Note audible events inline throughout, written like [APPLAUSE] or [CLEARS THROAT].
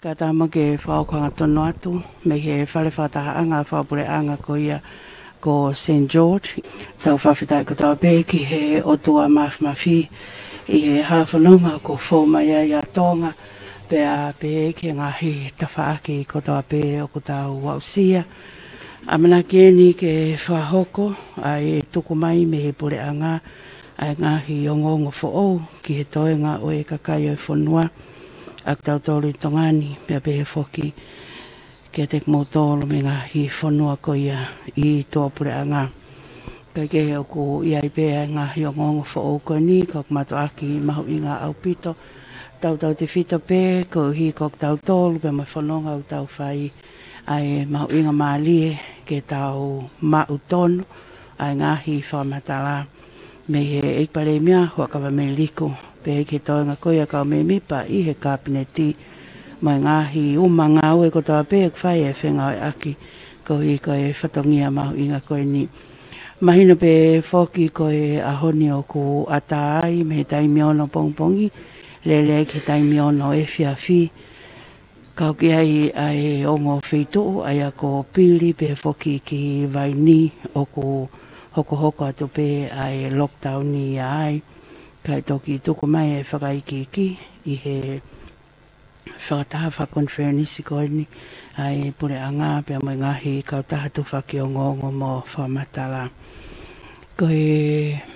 Ka tā mo ke whaokanga tono atu, me he whale whataha anga, whaapure anga ko ia ko St. George. Tau whawhetai ko tau pē ki he o tua maf mafi i he harawhanonga ko whomai a ia tonga. Pea pē ki ngā hi tawhaaki ko tau pē o ko tau wausia. A mana ke ni ke whahoko a e tuku mai me he pure anga a ngā hi ongongo fo'o ki he toenga o e kakai o e whanua a tau i tongani pe pehe foki kia mo motolo me ngā hi whanua ko ia i tō pure a ngā kai ke heo ko ia i pē a ngā hi o ngongo wha o ko ni kok mato aki i mahu i ngā au pito tau tau te fito pē ko hi kok tau tolo pe ma whanonga u tau whai ai mahu i ngā mālie ke tau ma u tonu ai ngā hi whamata laa me he eipare mea hua kawa me liko. Pe he ke taonga koi a kau me mipa i he kāpine ti. Mai ngāhi uma ngā ue ko tā pē ek whai e whenga oi aki. Ko i ko e whatongia mahu inga koi ni. Mahino pe whoki ko e ahoni o ku ata ai me he tai miono pongpongi. Lele ke tai miono e fiafi. Kau ki ai ai ongo whitu ai a ko pili pe whoki ki vai ni o ku ata hoko hoko atu pe ai lockdown i ai. Kai toki tuku mai e whakaiki ki i he whakataha whakonfea nisi koe ni. Ai pure a ngā pia mai ngahi i kautaha tu whaki o ngongo mo whamatala. Koe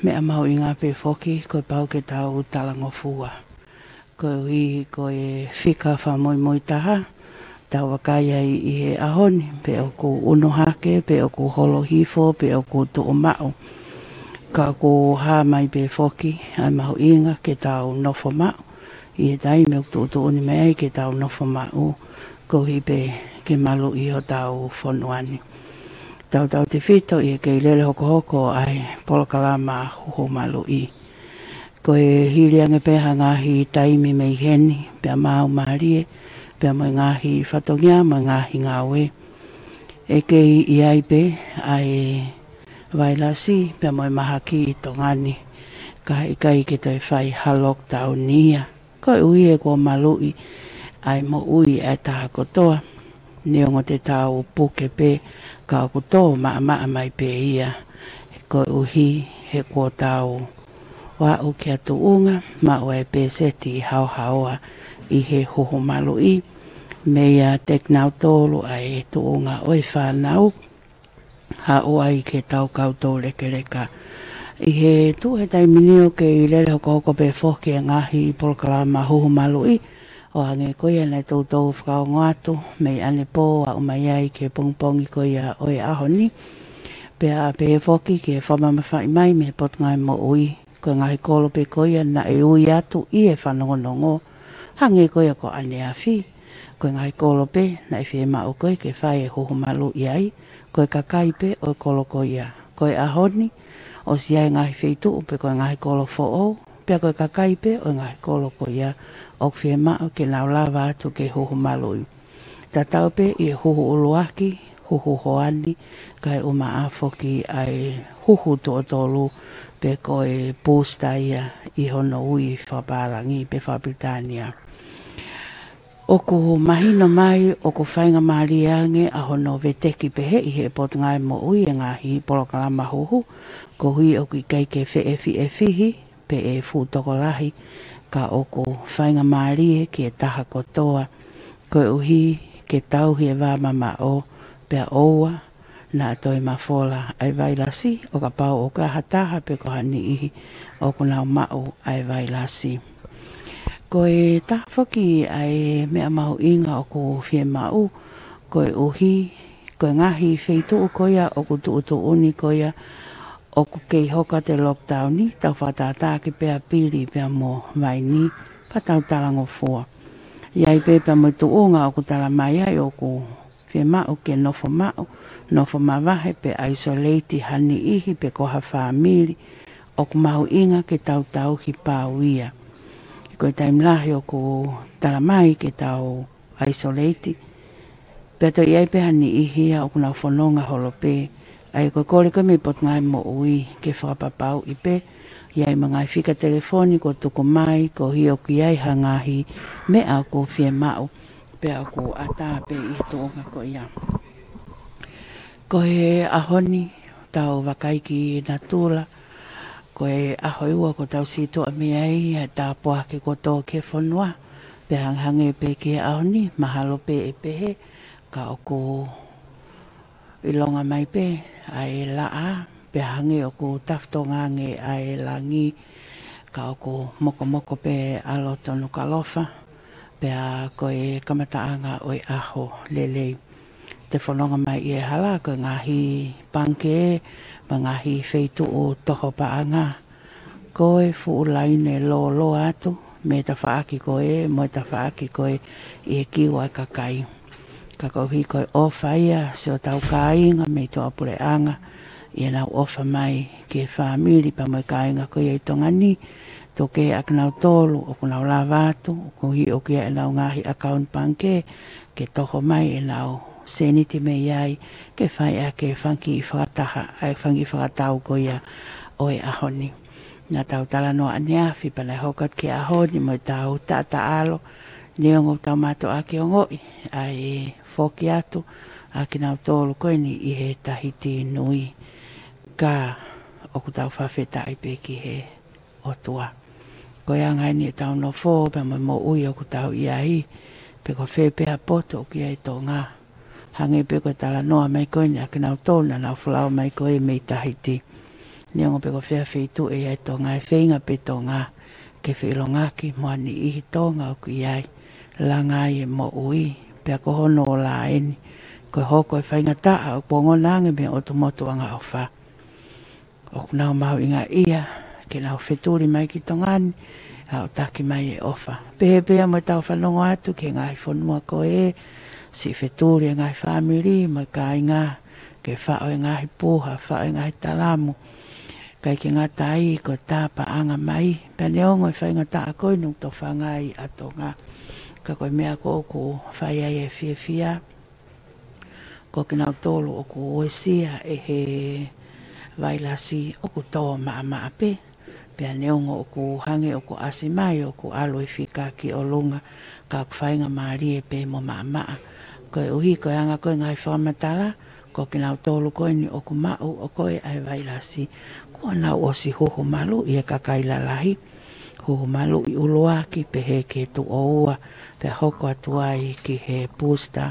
mea mau i ngā pē whoki, koe pau ke tau talangofua. Koe hui koe whika whamoimoi moi Koe taha tau wakai ai i he ahoni, pe o ko uno hake, pe o ko holo hifo, pe o ko to o mao. Ka ko ha mai pe foki, ai maho inga ke tau nofo mao. I e tai me uktu uto uni mea ke tau nofo mao, ko hi pe ke malo i o tau fonuani. Tau tau te fito i e ke lele hoko hoko ai polakalama huho malo i. Ko e hilianga pehanga hi taimi mei heni, pe a mao maa rie, pe mai hi fatongia mai ngahi ngawe e ke i ai pe ai vai la si pe mai mahaki tongani ka i kai ke te fai ha lockdown nia ko ui e ko malui ai mo ui e ta ko toa ni o te ta o puke pe ka ko to ma ma mai pe ia ko uhi he ko ta wa o ke to unga ma o e pe seti hau hau a i he hoho malo i. Mea tek nau tōlu a e tō ngā oi whānau. Ha oa i ke tau kautō reke reka. I he tū he tai minio ke i lele hoko hoko pe fōke a ngāhi i polkalama hoho malo i. O ange koia nei tō tō whakao ngātu. Mei ane pō a umaiai ke pongpong i koia oi ahoni. Pea pe he fōki e ke whamama whai mai me potngai mo ui. Koe ngāhi kolo pe koia na e ui atu i e whanongonongo. Koe hange koe ko ane a ko Koe ngai kolope, na i whie mao koe ke fai e hoho malu i ai, koe ka kaipe o kolo koe ia. E koe a honi, o si ai ngai o pe ko ngai kolo fo o, pe ko ka kaipe o ngai kolo koe ia, o whie mao ke nao lava atu ke hoho malu i. Ta tau pe i hoho uluaki, hoho hoani, kai o maa ki ai to tuotolu, pe koe pūsta ia i hono ui whapārangi pe whapitānia. Pe O ko mahino mai, o ko whainga maari ange, a hono ve teki pehe i he pot ngai mo ui e ngā hi polokalama hoho, ko hui o ki keike fe e fi e fihi, pe e fu toko lahi, ka o ko whainga maari e ki e taha kotoa, ko e uhi ke tauhi e wā mama o, pe a oua, na toi ma fola ai vai lasi, o ka pau o ka hataha pe ko hani o ko nao mao ai vai Ai vai lasi ko e tāwhaki ai mea mau inga o ko whie mau, ko e uhi, ko e ngahi whei tuu koia, o ko tuu tuu ni koia, o ko kei hoka te lockdown ni, tau whatata ki pēa pili pēa mo mai ni, pa tau talango fua. Iai pē pēa mō tuu nga o ko tala mai ai o ko whie mau ke nofo mau, nofo mawahe pē isolate hani ihi pe koha whamili, o ko mau inga ke tau tau hi pāu I koe taim lahi o ko tala mai ke tau isolate. Peto i ai peha ni ihia o kuna fononga holope. Ai koe kore koe me pot ngai mo ui ke whakapapau i pe. I ai mga fika telefoni ko tuko mai ko hi o ki ai hangahi me a ko fie mao. Pe a ko ata pe i tuonga ko ia. Ko he ahoni tau wakaiki na ko e aho iwa ko tau si toa mi ai a tā poa ke koto ke whonua. Pe hanghange pe ke aoni, mahalo pe e pehe, ka oko ilonga mai pe, a e la a, pe hange oko tafto ngange a e langi, ka oko moko moko pe alo tonu kalofa, pe a ko e kamataanga o e aho lelei. Te whanonga mai i e hala, ko ngahi pangke e mangahi feitu o toho paanga. Ko e fuulaine lo lo atu, me ta whaaki ko e, mo ta whaaki ko e, e kiwa ka kai. Ka kauhi ko e ofaia, se o tau kainga me to apure anga, i e nau ofa mai ke whamiri pa mo kainga ko e i tonga ni, to ke ak nau tolu, o ku nau lava o ku hi o kia e nau ngahi account panke, ke toho mai e nau seniti me iai ke whai a ke whanki i whakataha ai whanki i whakatau ko ia o e ahoni. Nga tau tala noa anea whi pana hokat ke ahoni mo i tau tata alo ni ongo tau mato a ke ongo i ai e whoki atu a ki nau tōlu koe ni i he tahi tī nui ka o ku tau whawheta i peki he o tua. Ko ia ngai ni e tau no fō pe mo ui o ku tau ia i pe ko whepea poto ki ai tō ngā hangi peko e tala noa mai koe ni ake nao tōna nao whalao mai koe e mei tahiti. Ni ongo peko whea fe tu e ai tō ngā e whinga pe tō ngā ke whilo ngā ki mua ni ihi tō ngā o kui ai. La ngā e mo ui, pia ko hono o la eni. Koe hoko e whainga ta a o pōngo nāngi mea o tumoto anga o whā. O kuna o mau i ngā ia, ke nao whetūri mai ki tō ngāni, a o taki mai e ofa. Pehe pehe mo tau whanongo atu ke ngā i whanua ko e, si fetori e nga family ma ka nga ke fa o e nga hi puha fa e nga hi talamu ka ki nga tai ko ta pa anga mai pe ne ongo fa nga ta ko nu to fa nga i atonga ka ko me ko ko fa ia e fi ko ki na tolo o ko o si e he vai la si o ko to ma ma pe pe ne ongo ko hange o ko asi o ko alo i fi ki o ka ko fa nga mari e pe mo ma ma koe uhi koe anga koe ngai whamatala, ko ki nau tolu koe ni oku mau o koe ai vai lasi. Ko ana o si huhu malu i e kakai lalahi, huhu malu i uloa ki pe he ke tu oua, pe hoko atuai ki he pusta,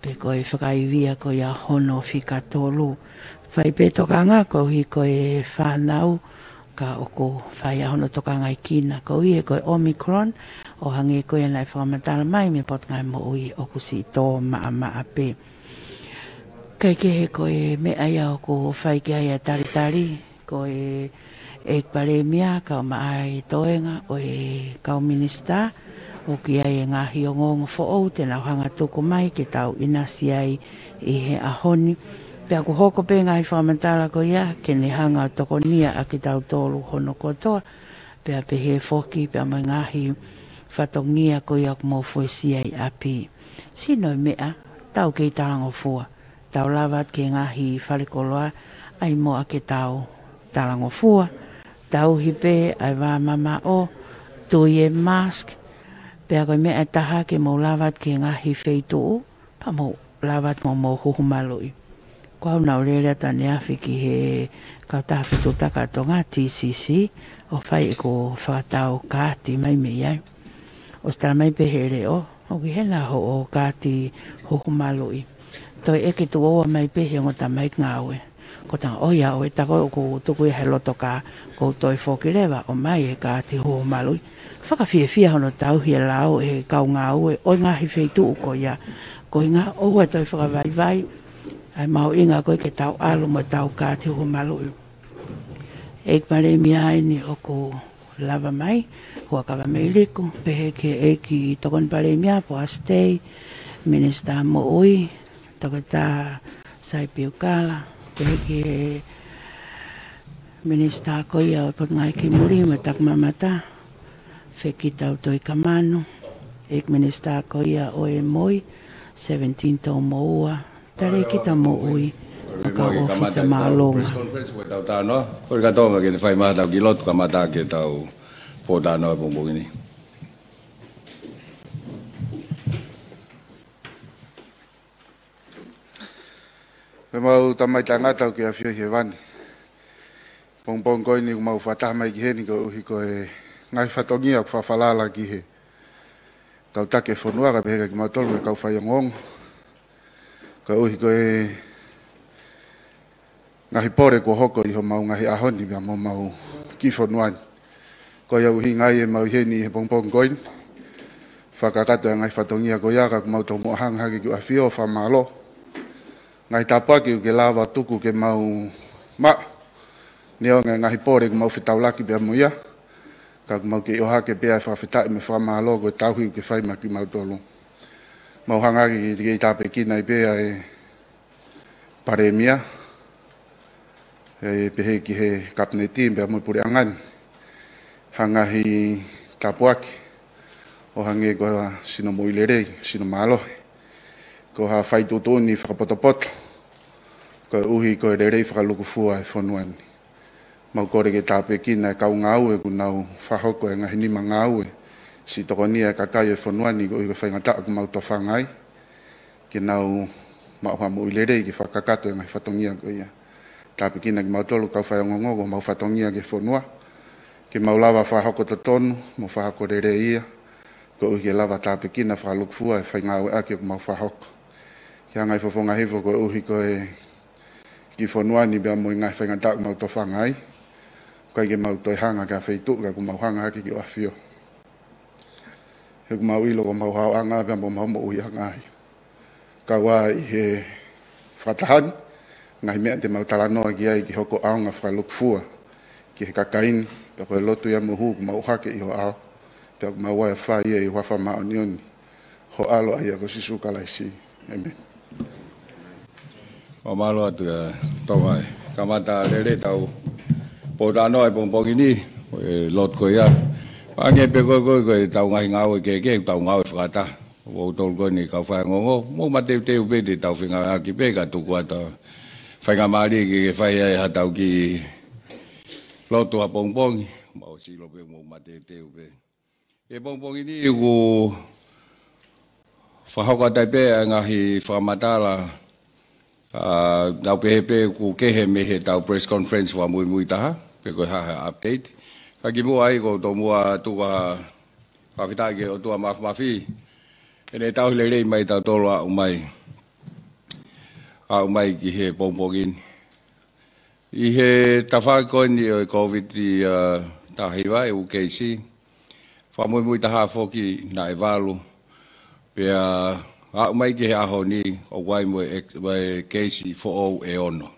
pe koe whakai via koe a hono fika tolu. Whai pe tokanga ko hi koe whanau, e ka o ko whai ahono toka ngai kina ko i e koe Omicron o hangi e koe nai whamatala mai me pot ngai mo ui o kusi tō maa maa pe. Kei ke he koe me aia o ko whai ke aia tari tari ko e e pare ka o maa e toenga o e kao minister o ki aia e ngahi o ngongo fo'o tena hanga tōko mai ke tau inasi ai i he ahoni pe aku hoko pe ngai whamantala ko ia, ke ni hanga toko nia a ki tau tōru hono kotoa, pe pe he foki, pe a mai ngahi whatongia ko ia kumo si i api. Sino mea, tau kei tarango fua, tau lavat ke ngahi wharekoloa, ai mo a ke tau tarango fua, tau hipe ai wā mama o, tu e mask, pe a koi mea taha ke mo lavat ke ngahi feitu, pa mo lavat mo mo huhumalui ko au na ore rea tane afi ki he kautaha fitu taka to ngā TCC o whai e ko whātau kāti mai me iau. O stara mai pe he re o, o ki hena ho o kāti hoko malui. Toi e ki tu oa mai pe he ngota mai ngā oe. Ko tanga oia oe tako o tuku i he loto ka ko toi fōki rewa o mai e kāti hoko malui. Whaka fie fia hono tau hia lao e kau ngā oe, oi ngā hi feitu uko ia. Ko inga oe toi whaka vai vai ai mau inga koe ke tau alu mo tau kā te ho malu i. Eik pare mi ai ni oku lava mai, hua kawa mei liku, pehe ke eki tokon pare mi a po astei, minister mo ui, toko ta sai piu kala, pehe ke minister koe au e pat ngai ki muri ma tak mamata, feki tau toi kamano, eik minister koe au e moi, 17 tau moua, tare ki ta mo ui. Maka ofisa maaloma. Kori katoa ma kene fai maa tau ki lotu ka mata ke tau po ta noa e pungu gini. Me mau ta mai ta ngata ki a fio hie vani. Pong pong koi ni mau fatah mai ki he ni ko uhi ko e ngai fatongia ku fafalala ki he. Kau take fonua ka pehe ka ki mau tolu ka kau fai ngongo ka uhi ko e ngahi pore ko hoko i mau ngahi ahoni bia mo mau kifo nuan. Ko ia uhi ngai e mau heni he pongpong koin. Whakakato e ngai whatongia ko ia kak mau mo hang hake ki awhio wha malo. Ngai tapa ki uke lawa tuku ke mau ma. Nia ngai ngahi pore ko mau whetaulaki bia mo ia. Kak mau ke iohake bia e wha whetai me wha malo ko tauhi uke whaima ki mau tolong mauhanga ki te kei tāpe kina i pēa e paremia. E pehe ki he kapne ti, mea mui puri angan. Hanga hi kapuaki. O hange ko ha sino moilerei, sino maalohe. Ko ha whaitutu ni whakapotopoto. Ko uhi ko e rerei whakalukufua e whanuani. Mau kore ki tāpe kina e kau ngāue, ku nau whahoko e ngahini ma ngāue si toko e ni e kakai e whanua ni go iwe whaingata aku mauta whangai ke nau mauha mo uilere i ke whakakato e ngai whatongia go ia tāpikina ki mautolo kau whai ongongo go mau whatongia ke whanua ke maulawa whahako ta tonu mo whahako re re ia go uhi e lawa tāpikina whalukfua e whainga au ake go mau whahoko ke angai whafonga hefo go uhi ko e ki whanua ni bea mo i ngai whaingata aku mauta whangai kai ke mautoi e hanga ka whaitu ka ku mauhanga hake ki wafio he ku mau ilo o mau hao anga pia mo mau mau ia ngai. Ka wā i he whatahan, ngai mea te mau talanoa ki ai ki hoko aonga whalukfua, ki he kakain, pia koe lotu ia muhu ku mau hake i ho ao, pia ku mau wai whai ia e i wafa mao nioni, ho alo ai ako sisu kalaisi. Amen. Ma malo atu ya, e e. tau mai, kamata lere tau, pōtanoa i pōmpongi ni, Lord Koyak. tàu ngao pe koe koe tàu ngao ngai ta vô ke tau này whakata. phải tōru koe ni mặt tiêu tiêu Mō thì tàu teu ngao te tau cả aki pe ka phải ata. Whainga maari à, ke ke whai ai ha tau ki loto a pongpongi. Mau silo pe mō ma teu teu pe. E pongpongi cái ko whahauka tai pe a ngahi whamatala. Uh, tau pe he pe ku kehe mehe tàu press conference wa mui mui taha. Pe koe haha update. A ki mua ai ko mua tūka whawhitake o tūa maa whawhi. E ne tau le rei mai tau tōlo a umai. A umai ki he pōmpokin. I he tawhai koini o COVID i uh, tāhiwa e UKC. Whamui mui taha whoki na e walu. pe a umai ki he aho ni o waimu e Casey 4 e ono.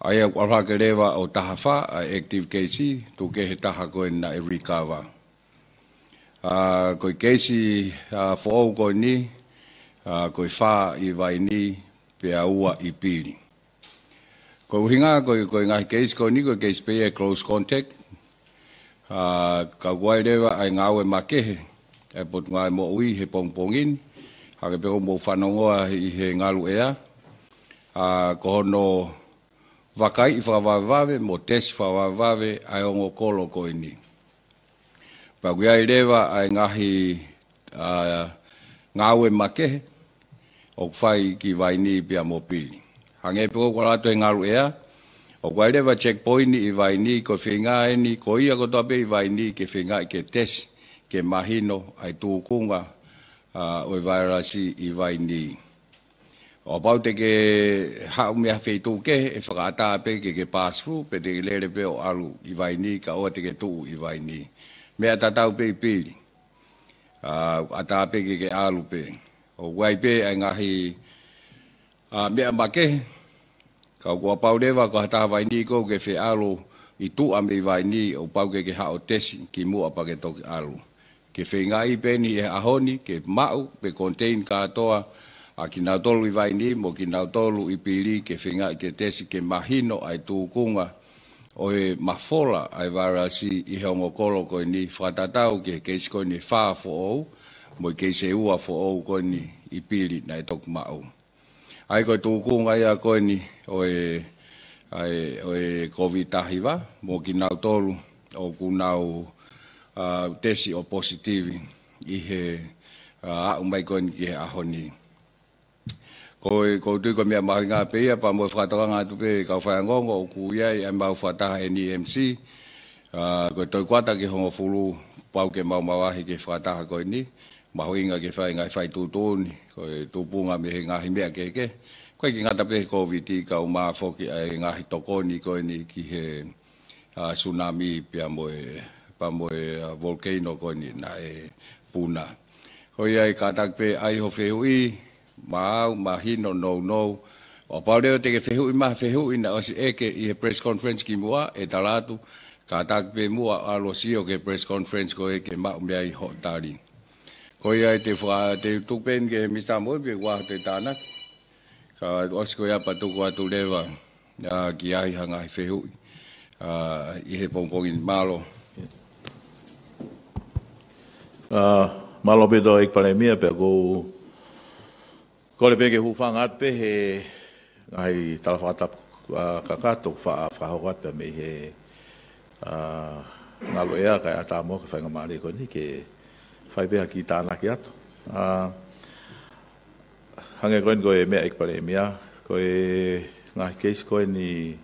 Ai au arake rewa o taha wha, a active Casey, tō ke he taha koe na e rikawa. Uh, koi keisi uh, whaou koi ni, uh, koi whā i vai ni, pe a ua i pīri. Koi uhinga, koi, koi ngahi keisi koi ni, koi keisi pēia e close contact. Uh, ka guai rewa ai ngā ue makehe, e pot ngai e mo ui he pongpongin, hake peko mō whanongoa i he ngalu ea. Uh, ko hono... Koi vakai i whawawawe, mo tesi whawawawe, ai ongo kolo koe ni. Pagia i rewa, ai ngahi ngāwe makehe, o kwhai ki vai ni i pia mopili. Hange pe kua rato e ngaru ea, o kwa i rewa checkpoint i vai ko whinga e ni, ko ia kotoa pe i vai ke whinga i ke tesi, ke mahino, ai tūkunga, uh, o i vairasi i vai ni. O pau te ke hau mea whei tū ke, e whakata pe ke ke pass through, pe te lele pe o alu i vai ni, ka oa te ke tū i vai ni. Mea tatau pe i pili. Uh, a tāpe ke ke alu pe. O wai pe ai ngahi uh, mea make, Kau kua pau rewa, ka hata vai ni kou ke whei alu i tū ame i vai ni, o pau ke ke hao tesi ki mua pa ke toki alu. Ke whei ngai pe ni e ahoni, ke mau, pe contain katoa, ka a ki nga tolu i vai ni, mo ki nga tolu i piri, ke whinga, ke tesi, ke mahino ai tūkunga, o e mafola ai varasi i heongo kolo koi ni, whatatau ke keisi koi ni whaa fo ou, mo i keisi e ua fo ou koi ni i piri na i tōku mau. Ai koi tūkunga ia koi ni, o e, ai, o e COVID tahiwa, mo ki nga tolu, o ku nga uh, tesi o positivi, i he uh, umai koi ni ki he ahoni. Ahoni o ko tu ko mea mahi ngā pēia pa mo whataka ngā tupe e kau whaiangongo o ku ia e mau whataha e ni MC ah, ko e tau kwata ki hongo fulu pau ke mau mawahi ke whataha ko e ni maho inga ke whai ngai whai tūtūni ko e tūpū nga mehe ngā hi mea keke ko e ki ngā tapehe COVID-19 ka ma mā whoki e ngā hi tokoni ko e ni ki he tsunami pia mo e pa mo e volcano ko ni na e puna ko ia e pe i ko e kātak pe aiho whehu i maau, ma hino, no, no. O pāreo te ke whehui maha whehui na osi eke i he press conference ki mua e talatu, ka takpe mua alo si o ke press conference ko eke mao mea i hotari. Ko ia te whā te tukpen ke Mr. Moebe wāha te tānaki, ka osi ko ia pa tuku atu lewa ki ahi hangai whehui i he pongpongi malo. Malo pe tō ek pare mea pe a kou Ko le pege hu whanga atpe he ngai tala whakata uh, kakato wha whaho atpe me he uh, ngalo ea kai ata mo ke whainga maare ko ni ke whaibeha ki tāna ki ato. Uh, hange koen koe mea ik pare mea, koe ngai keis koe ni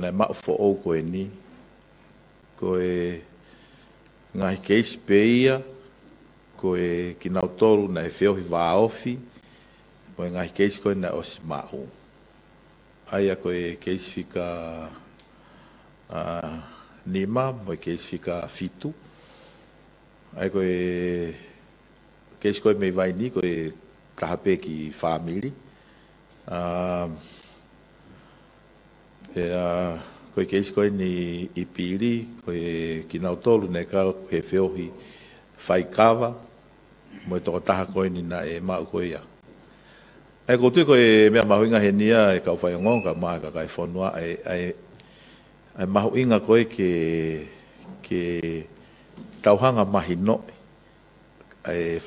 nei mao fo o koe ni, koe ngai keis peia, koe ki nautoru nei feohi waa ofi, koe o ngā hi keisi koe na o si mau. Ai a koe keisi fika uh, nima, mo keisi fika fitu. Ai koe keisi koe mei vai ni koe tahape ki whamili. Uh, e, uh, koe keisi koe ni i pili, koe ki nautolu ne kao koe feohi whaikawa, mo e tokotaha koe ni na e mau koe ia. E ko tui koe mea mahu inga he nia e ka uwhai ngonga maa ka kai whanua e, e, e mahu inga koe ke, ke tauhanga mahi no e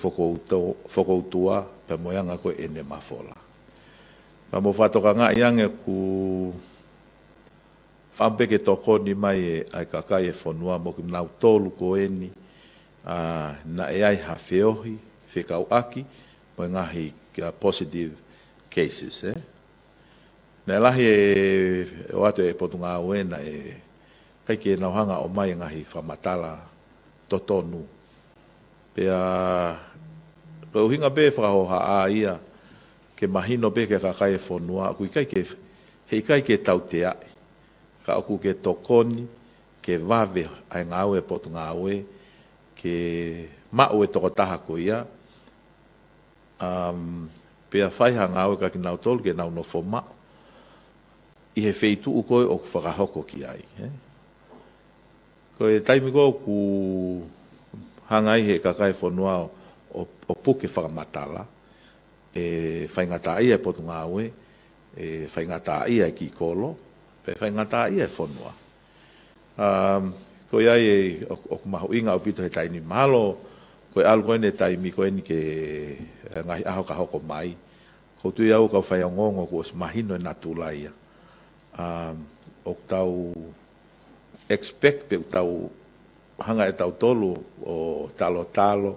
whakoutua pe moianga koe e ne mawhola. Ma mo whatoka ngā iange ku whampeke toko ni mai e ai ka kai e whanua mo kim nau tolu koe ni a, na e ai hawhiohi, whekau aki, whekau aki, pa ngahi uh, positive cases. Eh? Nei lahi e, e o e potu ngā uena e kai ke nau hanga o mai ngahi whamatala totonu. Pea, ka uhinga pē whakaho ha a ia ke mahino pē ke kakai e whonua, kui kai ke, he kai ke tau te ai, ka oku ke tokoni, ke vave ai ngā ue potu ngā ue, ke mau e toko ko ia, um, pia whai hanga au e ka ki nau tolu ke nau nofo ma. I he feitu u koe o ku whakahoko ki ai. Eh? Ko e taimi koe ku hangai i he kakai whonua o, o, o puke whakamatala, e whaingata ia e potu ngā ue, e whaingata ia e ki kolo, pe whaingata ia e whonua. Um, ko ia e o, o maho inga o pito he taini malo, ko e alu koe ne taimi koe ni ke ngai aho ka hoko mai. Ko tu iau ka whai ngongo ko os mahino e na tu laia. Uh, tau expect pe tau hanga e tau tolu o talo talo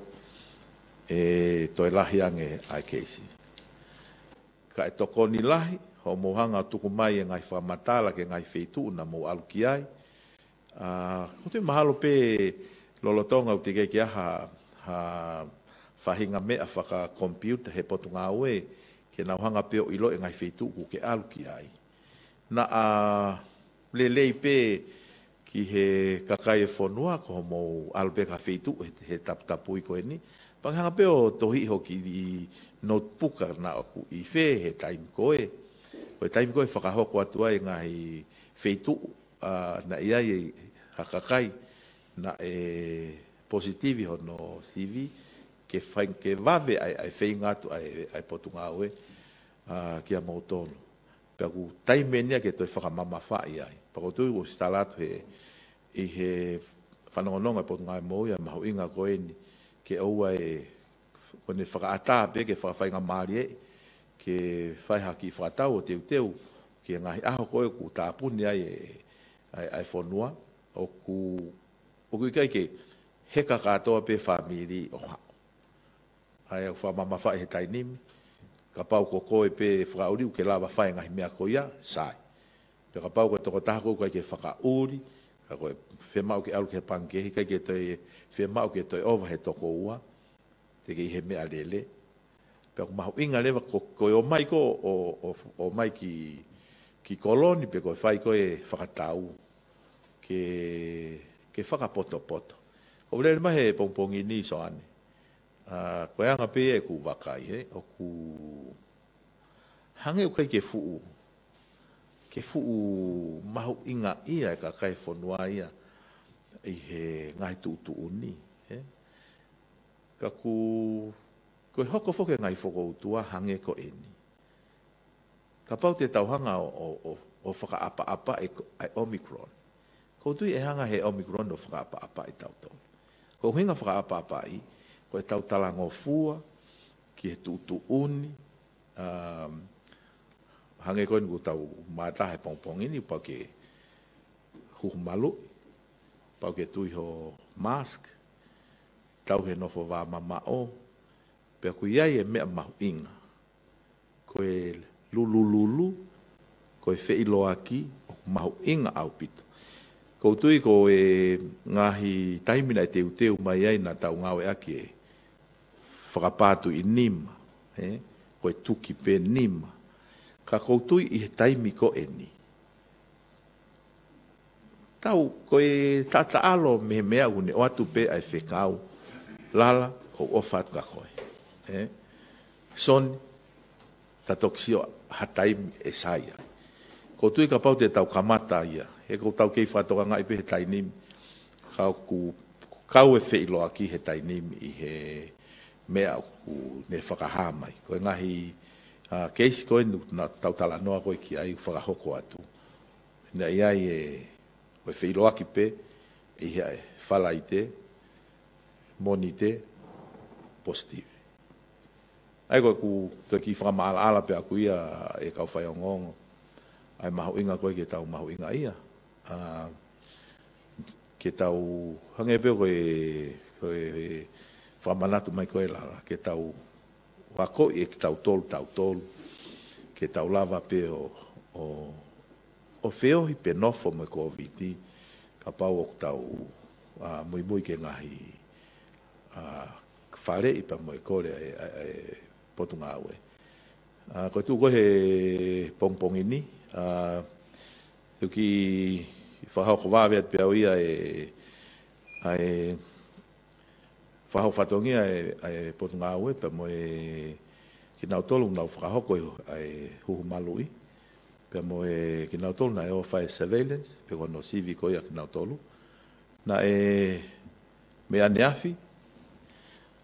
e toi lahi ange a keisi. Ka e toko ni lahi, ho mohanga tuku mai e ngai whamatala ke ngai feitu na mo aluki ai. Uh, ko tu mahalo pe lolotonga u te keke aha ha whahinga me a whaka computer he potu ngā oe, ke nau hanga peo i loe ngai whetu ku ke alu ki ai. Na a uh, le pē ki he kakai e whonua ko ho mou alpeka whetu he, tap tapu i koe ni, pakihanga peo tohi ho ki i notepuka na oku i whē he time koe. Ko e time koe whakahoko atua e ngai whetu uh, na ia i hakakai na e positivi ho no CV, ke fai ke vave ai ai fai ngatu ai ai potu nga oe a uh, ke a mauton pe ku tai menia ke toi faka mama fa ai ai pa ko tui wos talatu he i he whanongononga potu nga moe a mahu inga koe ni ke oua e kone faka ata pe ke faka fai nga maari e, ke fai haki faka tau o te teu ke ngahi aho koe ku tāpuni ai e ai ai fonua o ku o ku kai ke heka katoa pe family o ai au fa mama fa e he tai nim ka pau ko ko e pe frauli u ke lava fa e nga me ko ya sai pe ka pau ko to ta ko ke fa uri ka ko fe mau ke alu ke pan ke ka ke te fe mau ke te over he to ko te ke he me alele pe ko mau inga leva ko ko o mai ko o o mai ki ki koloni pe ko fa ko e fa tau ke ke fa ka poto poto Ovelele mahe pongpongi ni soane. Ah, koe anga pē e ku wakai he, o ku hange o kai ke fuu, ke fuu mahu inga ia e ka kai whonua ia, i he ngai tu utu uni. He. Ka ku, koe hoko fuke ngai whoko utua hange ko eni. Ka pau te tauhanga o, o, o, o whaka apa apa e ai e Omicron. Ko tui e hanga he Omicron o whaka apa apa e tautau. Ko huinga whaka apa apa i, ko tau talango fua, ki he tūtu uni, um, hange koe ni tau mātahe pongpongi ni, pau ke huhumalu, pau ke tuiho mask, tau he nofo wā mama o, pia ku iai e mea mahu inga, koe e lulululu, ko e feiloa ki, mahu inga au pito. Koutui ko e ngahi taimina e teuteu mai ai na tau ngawe aki e, whakapātu i nima, eh? koe tuki pē nima. Ka koutui i he taimi ko e ni. Tau, koe tata alo me mea une o atu pē ai whekau, lala, ko ofat ka koe. Eh? Son, ta toksio ha taimi e saia. Koutui ka pau tau kamata ia, he kou tau kei whatoka ngai pē he taimi, ka ku kau e whi loa ki he tainim i he mea ku ne whakaha mai. Ko e ngahi uh, keishi koe nuk na tautala noa koe ki ai whakahoko atu. Nga ai e koe whiroaki pe, i hea e whalai te, moni te, positive. Ai koe ku te ki whakamaala ala pe aku ia e kau whai ongongo. Ai mahu inga koe ke tau mahu inga ia. Uh, ke tau hangepeo koe, koe, koe whamanatu mai koe lala, ke tau wako e ke tau tolu, tau tolu, ke tau lava pe o, o, o feo hi pe nofo mai koe viti, ka pau o ku tau a, mui mui ke ngahi a, whare i pa mai koe e, e, e potu ngā ue. A, koe tū koe he pongpong ini, a, tuki whahau ko wāwea te pia ia e, e whahau whatongia e, e potu ngā ue, pe moe ki nau tolu nau whakahoko e, e huhu malui, pe moe ki nau tolu na e whae surveillance, pe kua no sivi koi a ki nau tolu, na e me ane afi,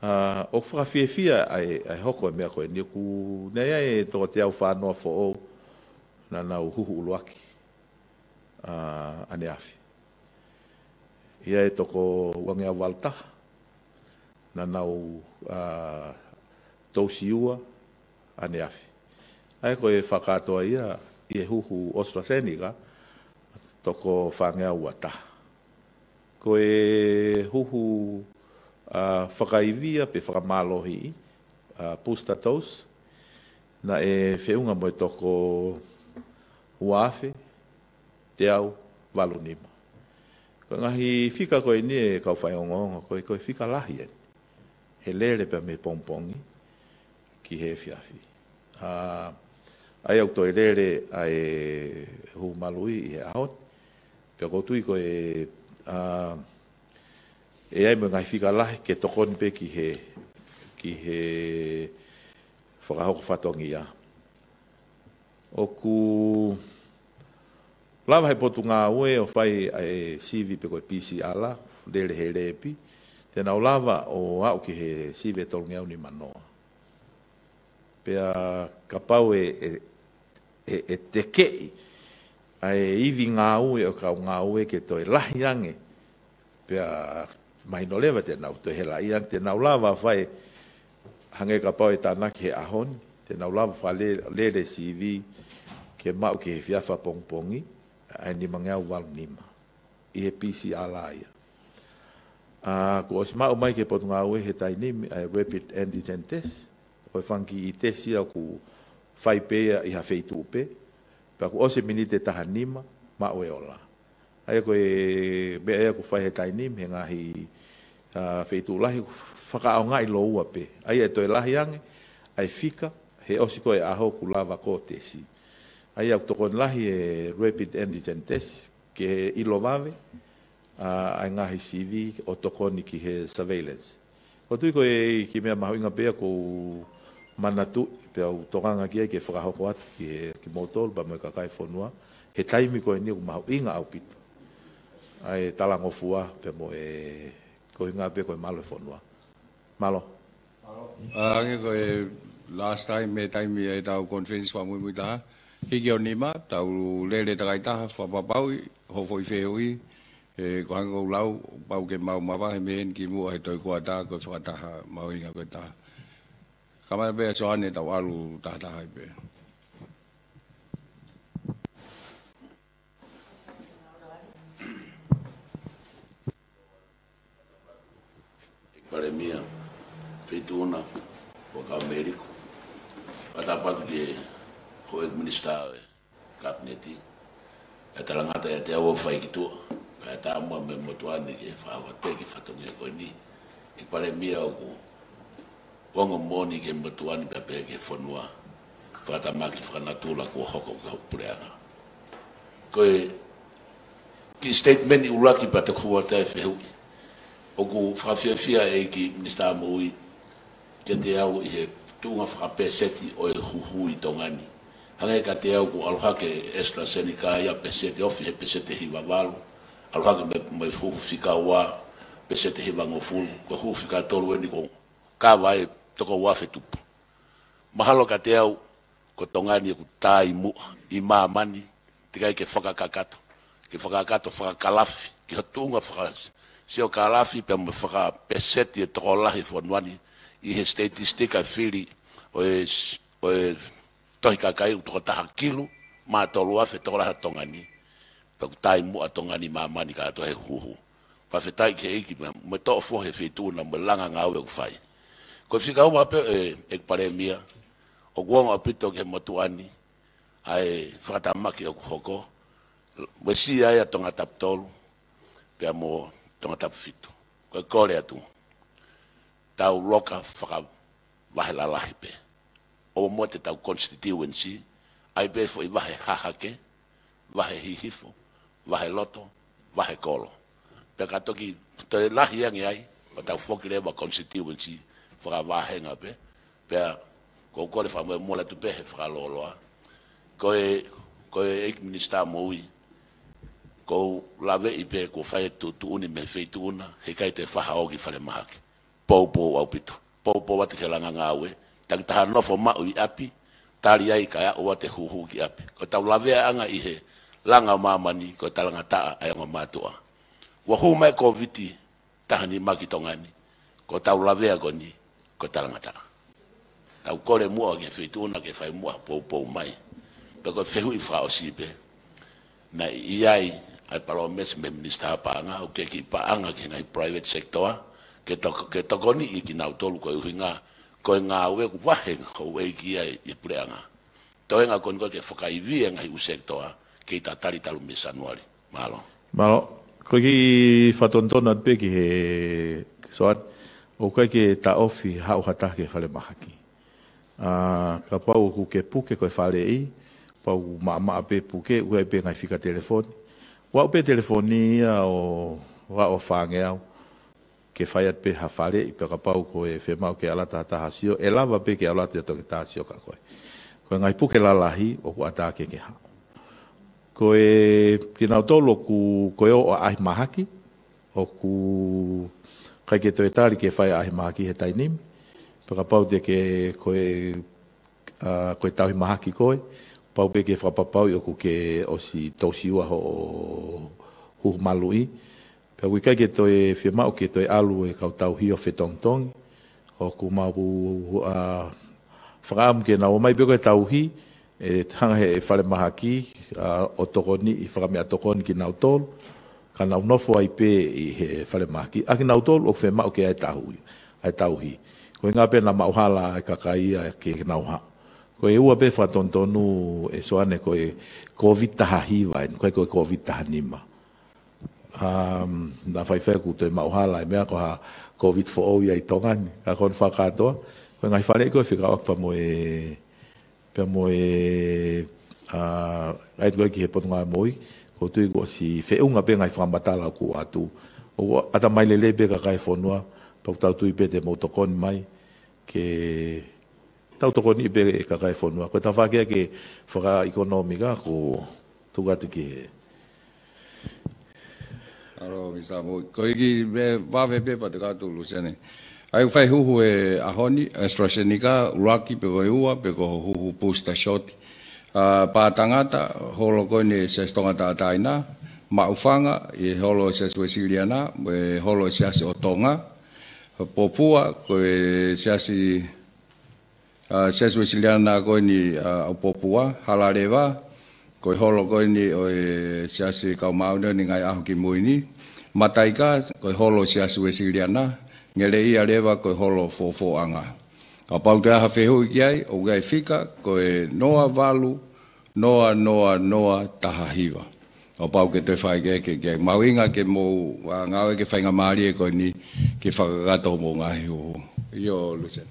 uh, o whakawhiawhia ai, ai hoko e mea koe ni oku, nei ai e toko te au whanoa fo o, na nau huhu uluaki, uh, ane afi. Ia e toko wangea waltaha, na nau uh, tousiua a ne afi. Ai koe whakatoa ia i e huhu AstraZeneca toko whangea ua ta. e huhu uh, whakaivia pe whakamalohi uh, booster dose na e whiunga moe toko uafe te au valunima. Ko ngahi fika koe ni e kau whaiongongo koe koe lahi ene he lele me pompongi ki he fiafi. ai au toi lele a e hu malui i he ahot, pe koutui ko e e ai mo ngai fika lahi ke tokon pe ki he ki he whakahoko whatongi O ku lava he potu ngā ue o fai a e sivi pe koe pisi ala, lele he lepi, tēnā o lava o au ki he sive tolu ngeau ni manoa. Pea ka pau e, e, e, e te kei, a e iwi ngā ue o ka ngā ue ke toi lahi ange, pea mai no lewa tēnā o toi he lahi ange, tēnā o lava whae hange ka pau e tāna ki ahon, tēnā o lava whae le, le sive ke mau ki he fiafa pongpongi, a ni mangeau walu nima, i he pisi alaia a ko os ma mai ke potunga we he tai ni a rapid antigen test o fanki e i te sia ku fai pe i ha fei tu pe pa ko os mini te ta hanima ma we ola ai ko e be ai ko fai he tai ni he ngahi a fei tu lahi faka o ngai lo u pe ai e to e lahi ang ai fika he os ko e aho ku lava ko te si ai au to kon lahi e rapid antigen test ke i lo vave uh, ai ngahi sivi o toko ni ki he surveillance. Ko tui koe e ki mea mahoinga pia ko manatu pe au tokanga kia ke whakahoko atu ki he ki motol ba mo kakai whonua. He taimi koe ni ko mahoinga au pito. Ai talango fua pe mo e koe ngā pia koe malo e whonua. Malo. Malo. Ange koe last time me taimi e tau conference wa mui mui taha. Higi o nima, tau lele takaitaha, whapapaui, hofoi feoi. Higi o nima, tau e ko hanga lau pau ke mau mawa he mehen ki mua he toi kua taa ko whaka taha mau inga koe taha kamai pe a soane tau alu taha taha i pe e Pare mia, feituna, o ka Ameriku. Ata patu ke ko ministra kabineti. Eta langata e te awo faikitua e tā mua me motuani ke whāwa te ki whatangia koi ni. I pare mia o ku, wongo mōni ke motuani pe pe ke whanua, whata maki whanatūla ku hoko ka upureanga. Koe, ki statement i uraki pa te kua tae whehu, o ku whawhiawhia e ki minister Amoui, ke te au i he tūnga whakape o e huhu i tongani. Hangai e ka te au ku alohake AstraZeneca ia pe seti ofi he pe seti hiwa walu, aloha ke me huku fika wā, pese te hewa ngō fūn, kua fika tōru e niko, kā wai, toko wā whetu. Mahalo ka te au, ko tonga ni e ku tā i mu, i mā mani, te kai ke whakakakato, ke whakakato, whakakalafi, ki ha tūnga whakas, si o kalafi, pe mo whaka peseti e toko lahi whanwani, i he statistika i whiri, o e, o e tohi kakai, u toko taha ma mā tolu afe, toko laha tonga ni. Pau tai mua tonga ni mamani ka ato he huhu. Pa fe tai ke eiki, me toa fua he fe tu na me langa ngā ue kufai. Ko fi ka hua pe e ek pare mia, o guang a pito ke matu ani, a e whakata maki au hoko, we si ai a tonga tap tolu, pe a mo tonga tap fito. Ko e kore atu, tau loka whaka vahe la lahi pe. O mo te tau constituency, ai pe fo i vahe hahake, vahe hihifo, wahe loto, wahe kolo. Pia kato ki tere lahi yang yai, pata ufoki lewa constituency, whaka wahe nga pe, pia koko le whamoe mola tu pehe whaka loloa. ko e eik minister moui, ko lave i pe ko fai tu tu uni me fai tu una, he kai te whaha oki whale mahake. Pou pou au pito, pou pou watu ke langa ngā ue, tak taha nofo mau i api, tari ai kaya ua te huhu ki api. Ko tau lavea anga i he, langa mamani ko talanga ta ai ngo matua wa ho mai ko viti tahani maki tongani ko tau lavea ko ni ko talanga ta tau kore mua ke na ke fai mua po po mai pe ko fehu i fa osipe na iai ai palo mes me minista pa nga o ke ki pa anga ke ngai private sector ke to ke to ko ni ki na to ko uinga ko nga we ku wa hen ko we ki ai i e pleanga to nga ko ko ke fo kai vi ngai u sector kei tā tari talu me sanuari. Mahalo. Mahalo. Koe ki whatontono at peki he soat, o koe ke ta ofi hau hata ke whale mahaki. Uh, ka pau ku ke puke koe whale i, pau maa maa pe puke, ue pe ngai fika telefoni. Wau pe telefoni ia o wa o whange au, ke fai at pe ha whale i pe ka pau koe whe mau ke alata hata hasio, e lava pe ke alata ya toke tā sio ka koe. Koe ngai puke lalahi, o ku ata ke ke hao ko e tina tolo ku ko e o ai mahaki o ku kai ke to etari ke fai ai mahaki he tai nim pe pau te ke ko e a uh, ko e tai mahaki ko e pau pe ke fa pa pau o ku ke o si to si u ho hu malui pe ku kai ke to e fema o ke to e alu e ka tau hi o fe tong tong o ku ma bu a uh, fram ke na o mai pe ko tau hi e tanga he e whare maha ki uh, o tokoni, i whakame a tokoni ki nau tol, ka nau nofo ai pē i A ki nau o fema o ke ai tahui, ai tauhi. Ko inga pē na mauhala e kakai a ke nau Ko e ua pē whatontonu e soane ko e COVID taha hiwa, ko ko e COVID taha nima. Um, fai fe ku te mauhala e mea ko ha COVID for all i tongani, ka kon whakatoa. Ko inga i whare i ko e whika pa mo e pia mo e ai tu ki he pono ngai e moi ko tu ko si fe unga pe ngai fa matala ku atu o ata mai le lebe ka kai fonua pa ta tu i pe de motokon mai ke Tau to koni pe e ka kai fonua ko ta fa ke ke fora ekonomika ko tu ga te ke aro misa sa mo ko ki be va ve pe pa te ka tu lu sene Ai fai huhu e ahoni, AstraZeneca, e Rocky, peko e ua, peko huhu booster shot. Uh, pātangata, holo koi ni se stonga tātai nā, maufanga, i holo se swesilia nā, e holo se asi o tonga, popua, koi e se asi uh, se swesilia nā koi ni uh, popua, halarewa, koi e holo koi ni o e se asi kaumaunia ni ngai ahoki mui ni, mataika, koi holo se asi swesilia nā, Nga le ia lewa koe holo fōfō anga. A pau te aha whehu i ai, o gai whika, koe noa walu, noa, noa, noa, taha hiwa. O pau ke te whai ke ke ke mawinga ke mō ngāwe ke whainga maari e koe ni ke whakakata o mō ngāhi o hō. Io, Lucien.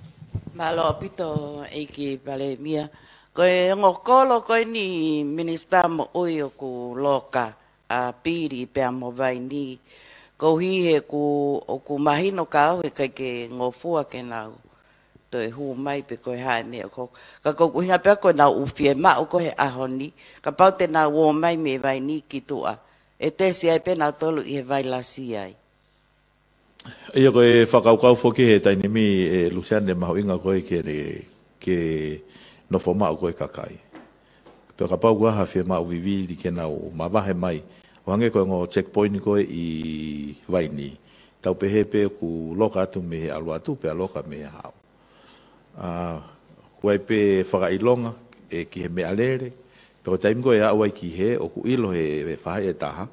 Malo, pito, ki pale, mia. Koe ngō kolo koe ni ministra mo ui o ku loka a piri pe a mo vai ni kohi he ko o ko mahi no ka he ka ke ngo fu a ke na to e hu mai pe ko ha me ko ka ko ko hinga pe ko na u fi ma o ko he a honi ka pa te na wo mai me vai ni ki to a e te si ai pe na to lu e vai la si ai Ia koe whakaukau whoki he taini mi e Luciane e maho inga e ke, ne, ke nofo mao koe kakai. Pio ka pau kua hawhia mao vivi li kena o mawahe mai. Ia wange ko ngo checkpoint ko i waini tau pe pe ku loka tu me alu atu pe loka me ha a kuai pe faga ilonga e ki me alere pe ko taim ko ya wai ki he o ku ilo he e fa e taha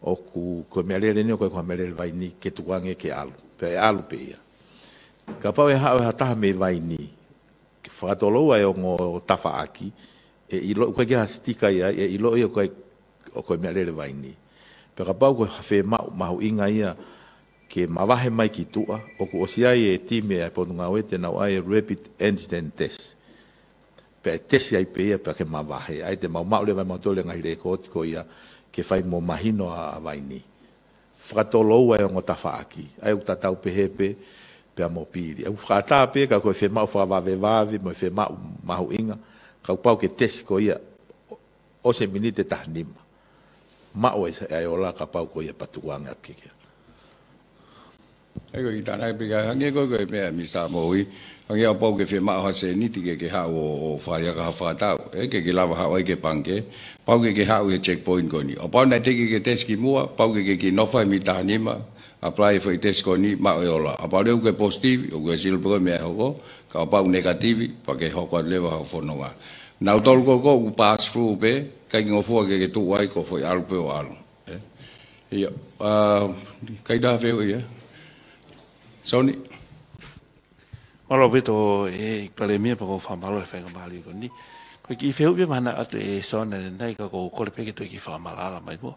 o ku ko me alere ni ko ko me alere waini ke tu wange ke alu pe alu pe ia ka pa e ha e ha taha me waini fa tolo wa ngo tafa aki e ilo ko ge ha stika ya e ilo e ko o koe mea lele vai ni. Pera pau koe hawhe mau, mau inga ia ke mawahe mai ki tua, o ku osi ai e time ai ponu oe te nau ai e rapid engine test. Pea e tesi ai pe ia pea ke mawahe, ai te mau mau le vai matole ngai re ko otiko ia ke fai mo mahino a vai ni. Whakatolou ai o ngota whaaki, ai o tatau pehepe, pea mō pili. Au whakatā pe, ka koe whi mau whakavave vāve, mō whi mau mahu inga, ka pau ke tesi ko ia, ose minite tahanima. mau ai ai ola ka pau ia e patu wanga ki ki ai go i tana bi ga hange go go pe mi Kau mo wi hange a pau ke fe ma ho se ni ti ke ke ha o fa ya ka fa ta e pau ke ke e checkpoint kau ni o pau tiga te ke ke test ki mo pau ke ke ki no fa mi apply for test kau ni ma ai ola a pau positif, positive o ke sil pro me ho go ka pau negative Na utol ko ko u pass through be kai ngo fo ke ke tu ai ko fo al pe o al. Ya e. a kai da ve ya. So ni Ora vito e pale mie po fa malo e fenga mali ko ni. Ko ki feu be mana at e son ne nai ko ko ko pe ke tu ki fa mala la mai mo.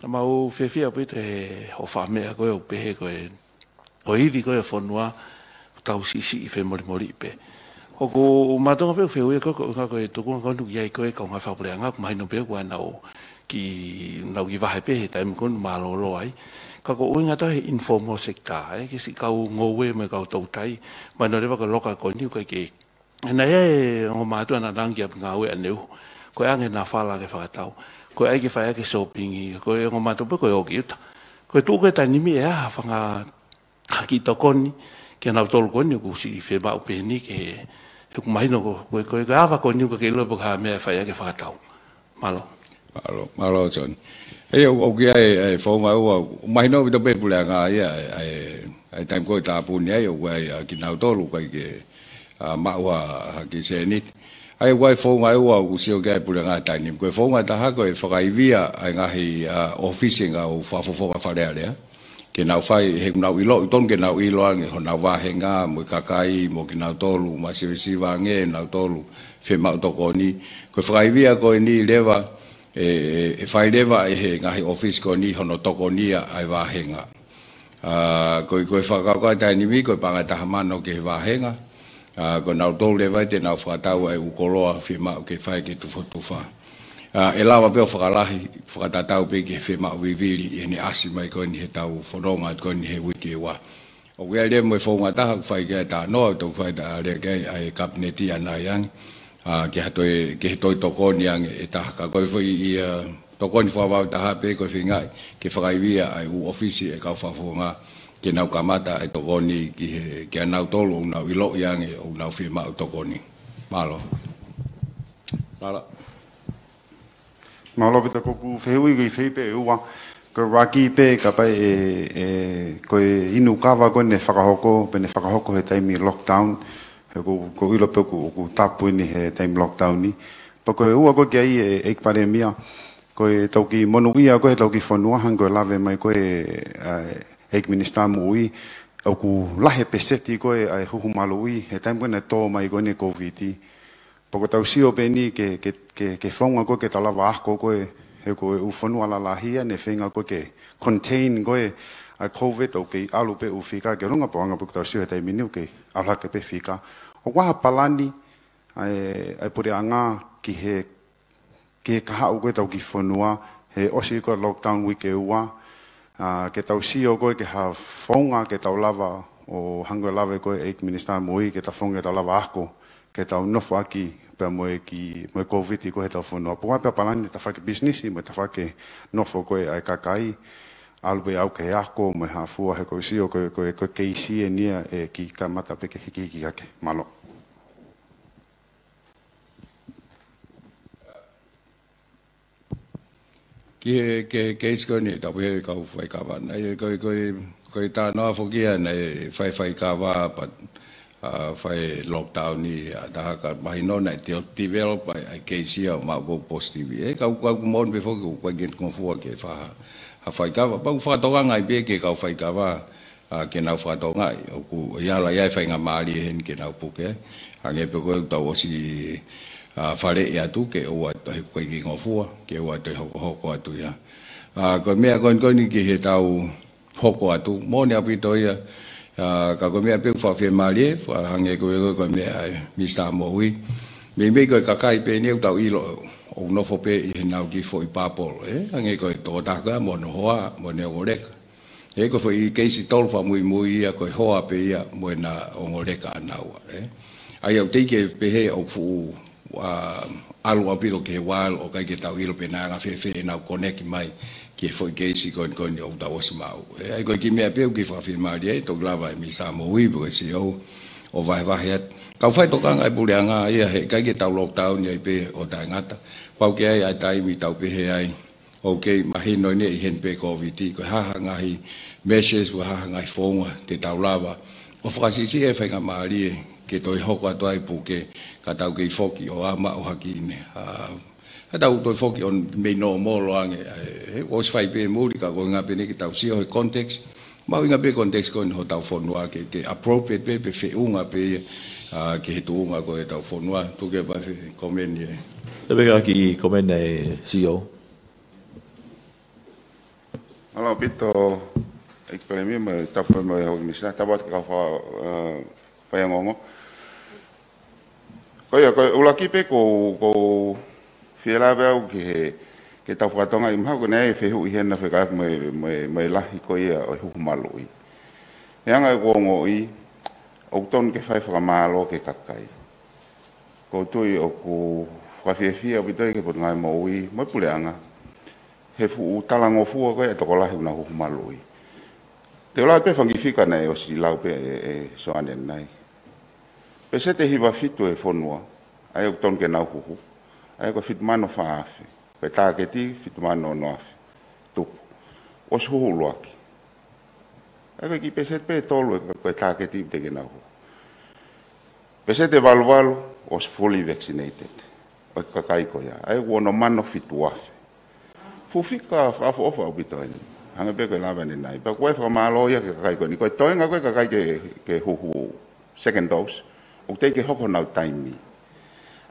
Na ma u fe fe po te o fa me ko e pe ko e. Ko i vi ko e fo noa tau si si fe mori mori pe. Mm o ko mato pe fe we ko ko ko to ko e ko ya ko ko ma fa pre nga mai no pe ko na o ki na gi va pe ta im ko ma lo lo ai ka ko uinga to informal sector e ki si ka ngo we me ka to tai ma no leva ko loka ko ni ko ke na e o ma to na dang ya nga we ne ko ya nge na fa la ke fa ta ko ai e ki fa ya ki shopping ko e ngo ma to pe ko yo ki ko tu ko ta ni mi e fa nga ka ki to ko ni ke na tol ko ni ku si fe ba o pe ni ke tuku mai no ko ko ko ava ko ni ko ke lo ka me fa ya ke fa tau malo malo malo ton e o o ke ai ai fo ma o mai no vita pe pula ga ya ai ai time ko ta pu ni ai o ai ki na to lu kai ke ma wa ha ke se ni ai wai fo ma o o se o ke pula ga ta ni ko fo ma ta ha ko e fa ai via ai ga hi a ofisinga o fa fo fo fa le ya ke nau fai he nau ilo i tonu ke nau ilo ange ho nau wahe ngā mo i kakai mo ki nau tolu ma siwe siwa ange nau tolu fe mau toko ni ko i e whakaiwia ko e ni leva e, e, e fai lewa e he ngahi ofis ko ni hono toko ni a ai wahe ngā uh, ko i koi e whakakaukai tai ni mi ko pa ta pangataha no ke wahe ngā uh, ko nau tolu leva te nau whakatau ai ukoloa fe mau ke fai ke tufa tufa tufa uh, e lawa peo whakalahi, whakatatau pe ke whema o viviri e ne asi mai koe ni he tau whanonga e koe ni he wiki e wā. O wea le mwe whonga taha kwhai kia tā noa tō kwhai tā rea kia ai e kapneti ana i angi. Uh, ke hatoi tokoni angi e taha ka koe fwoi i uh, tokoni whawau taha pe ko fi ngai ke whakaiwia ai u ofisi e ka kau whawonga ke nau kamata e tokoni ki he ke anau wi lo ilo i na fi ma mao tokoni. Malo. Malo. Malo ma lo vita ku fehu i fe pe ua ko raki pe ka pa e e ko e inu kava ko ne faka hoko pe ne faka hoko he taimi lockdown he ko ko i lo pe ku ku tapu ni he taimi lockdown ni pa ko ua ko ke ai e e ka pare mia ko e tau ki monuia ko e tau ki fonua han ko lave mai ko e e eh, ki minista mui o ku lahe pe seti ko e huhu malui he taimi ko ne to mai ko ne covid Poko tau sio pe ni ke, ke, ke, ke whaunga koe ke talawa ahko koe he koe uwhanu ala lahia ne whainga koe ke contain koe a COVID o ke alu pe uwhika ke runga po anga poko tau sio he tai minu ke ala ke pe whika. O waha palani ai, ai pure anga ki he ke kaha o koe tau ki whanua he osi koe lockdown week e ua ke tau sio koe ke ha whaunga ke tau lava o hangoe lava koe eik minister mui ke ta whaunga ke tau lava ahko ke tau nofo aki pe mo e ki mo e covid ko heta fo no po pe palan ta fa ke business mo ta fa ke no fo ko e ai ka kai albe au ke ha ko me ha fu ha ko si o ko ko ko ke si e nia e ki ka mata pe ke ki ki ka ke malo ki ke ke isko ni ta pe ka fu ka ba na ko ko ko ta no fo ki na fa fa ka ba pa À, phải lockdown ni da ka mai no na te tivel pa ai ke si mà ma go positive e ka ka mon be fo ko gen kon fo ke fa ha fai ka ba fa to nga be ke ka fai ka ba a ke na fa to nga o ku ya la ya phải ngắm ma li hen ke na pu ke a nge pe ko ta o si a fare ya tu ke o ta ko ke ngo fo ke o te ho ho ko tu ya a ko me ko ko ni ke he tau ho ko tu mo ne api to Ah, ka ko mea pio fafia marie fa hange ko ko ko mea mi sta mo wi me me ko ka kai pe neu tau ilo o no fo pe e na ki fo i papol eh? e hange ko to ta ka mo no ho mo ne o le e ko fo i ke si tol fa mu mu ia ko ho a pe ia mo na o ngo le ka na wa e eh? ai au te ke pe he o fu a ah, alu a pido ke wal o kai ke tau ilo pe na ga fe fe na ko ne ki mai ke foi ke si con con yo ta os mau e ai ko ki me pe ki fa fi ma di to glava mi sa mo wi bo si o o vai vai het ka fai to kang ai bu le nga ye he ka ki tau lok tau ni pe o ta nga ta pa ai ai tai mi tau pe he ai o ke ma he no ni hen pe ko vi ti ko ha ha nga hi messages wa ha nga fo nga te tau lava o fa si si e fa nga ma ri ke toi ho ka toi pu ke ka tau ke fo ki o ama o ha ki à, ne ha tau toi fo on me no mo loange he eh, eh, os fai pe mo ka ko nga pe ne ki tau si ho context ma inga pe context ko no tau fo noa ke ke appropriate pe pe fe unga pe a ke he tu unga ko he tau fo noa tu ke va fe komen ye te be ki komen nei CEO Hallo Pito, ik ben hier met tap met mijn organisatie. Tabat ik af van jongen. Kaya kaya ulaki pe ko ko fiela ve au ke ke ta fuatonga i mau ne fe hu ihen na fe ka me me me la hi ko ia o e hu malu i e anga ko e ngo i o ton ke fai fra malo ke kakai ko tu i o ku fa fi fi o bitai ke pon ngai mo i mo pule anga he fu tala ngo fu ko e to ko la na hu malu i te ola te fangi fi nei o si lau pe e, e, e so anen nai pe se te hi va fitu e fonua ai o ton ke na hu hu εγώ φιτμάνο φάφι. τι, φιτμάνο νόφι. Τούπ. Ω χούλουακι. Εγώ εκεί πεσέτ «Ε, πετόλου, εγώ πετάκετη πτεγενάγου. Πεσέτε «Ε, βαλβάλου, ως fully vaccinated. Όχι κακάικοια. Ε, εγώ ονομάνω φιτουάφι. Φουφίκα αφού όφα ουμπιτόιν. Αν δεν έπαιξε λάβανε να είπα, εγώ έφαγα μάλλον και Το έγκα, εγώ κακάικο και χουχού, second dose. Ούτε και χόχο να τάιμι.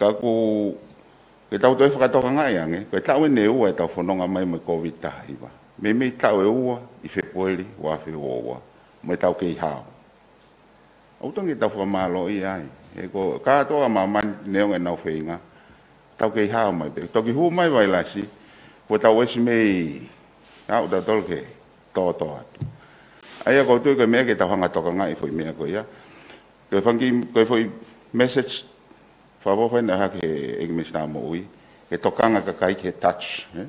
ka ku ke tau te faka tau nga yang eh ke tau ne u e tau fo mai mai covid ta iba me me tau e u i fe poeli wa fe o wa mai tau kei ha o tong ke tau fo lo i ai e ko ka to a ma man ne nga na fe nga tau ke ha mai be to ki hu mai vai la si po tau e si me ha da tol ke to to a ai ko tu ke me ke tau nga to nga i fo me ko ia. ke fangi ke foi message fa vo fa na ha ke e me sta mo ui ke to ka nga ka kai ke touch eh?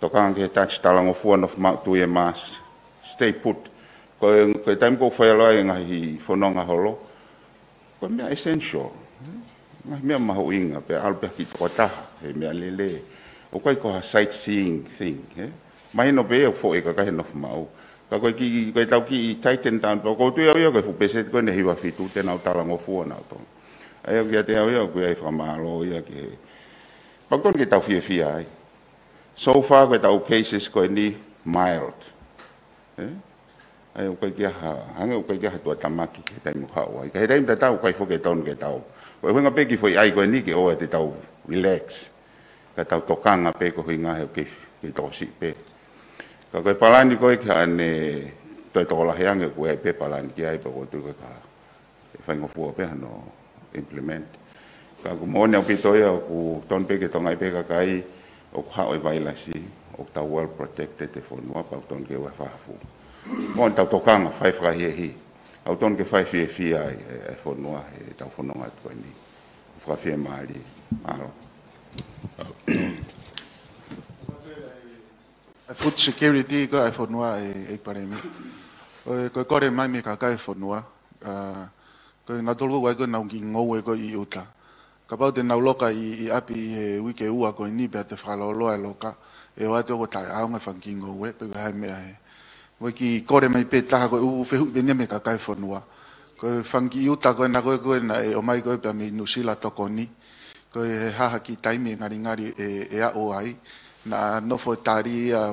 to ka nga ke touch ta lang fu no ma tu e mas stay put ko ko time ko fa lo nga hi fo no nga holo ko me essential nga me ma ho inga pe al pe ki ko ta he me le le o ko ko sightseeing thing eh? mai no be e fo e ka ka no ma u ka ko ki ko ta ki titan tan ko tu ya ko fu pe se ko ne hi wa fitu te na ta lang fu na to ai o kia te au iau kui ai whamalo ia ke pakon ke tau fiafia ai so far koe tau cases koe ni mild eh? ai o kai kia ha hanga o kai kia ha tua tamaki ke tai mu hao ai ke tai mta tau kai fo ke tonu ke tau koe huinga peki foi ai koe ni ke oa te tau relax ka tau tokanga pe ko huinga heo ke ke tosi pe ka koe palani koe ke ane toi tokolahi ange koe ai pe palani ki ai pa koe tui koe ka e whaingofua pe hano implement. Ka ku mōne au pito ia, ku tonpe ke tongai pe kakai, o ku hao e vailasi, o ku tau well protected te whonua, pa ku tonke wa whahafu. Mōne tau tokanga, whai whakahie hi, au tonke whai fie fia e, e, e whonua, e tau whononga tu ni, ku whakafie maari, maro. food security ko ai fonua e e pare mi ko kore mai mi ka kai fonua uh, Koe ngā tolua wai koe nau ki ngou e koe i uta. Ka pau te nau i, i api i he wike ua koe ni pia te whakalolo ai e loka. E wate te oko tae aonga whan ki ngou e, pe kai mea he. Wai ki kore mai pe taha koe uu whehu i penia me ka kai whanua. Koe whan ki uta koe na koe koe na e o mai koe pia me nusila toko ni. Koe he haha ki taimi e ngari ngari e, e a o ai. Na nofo e tari a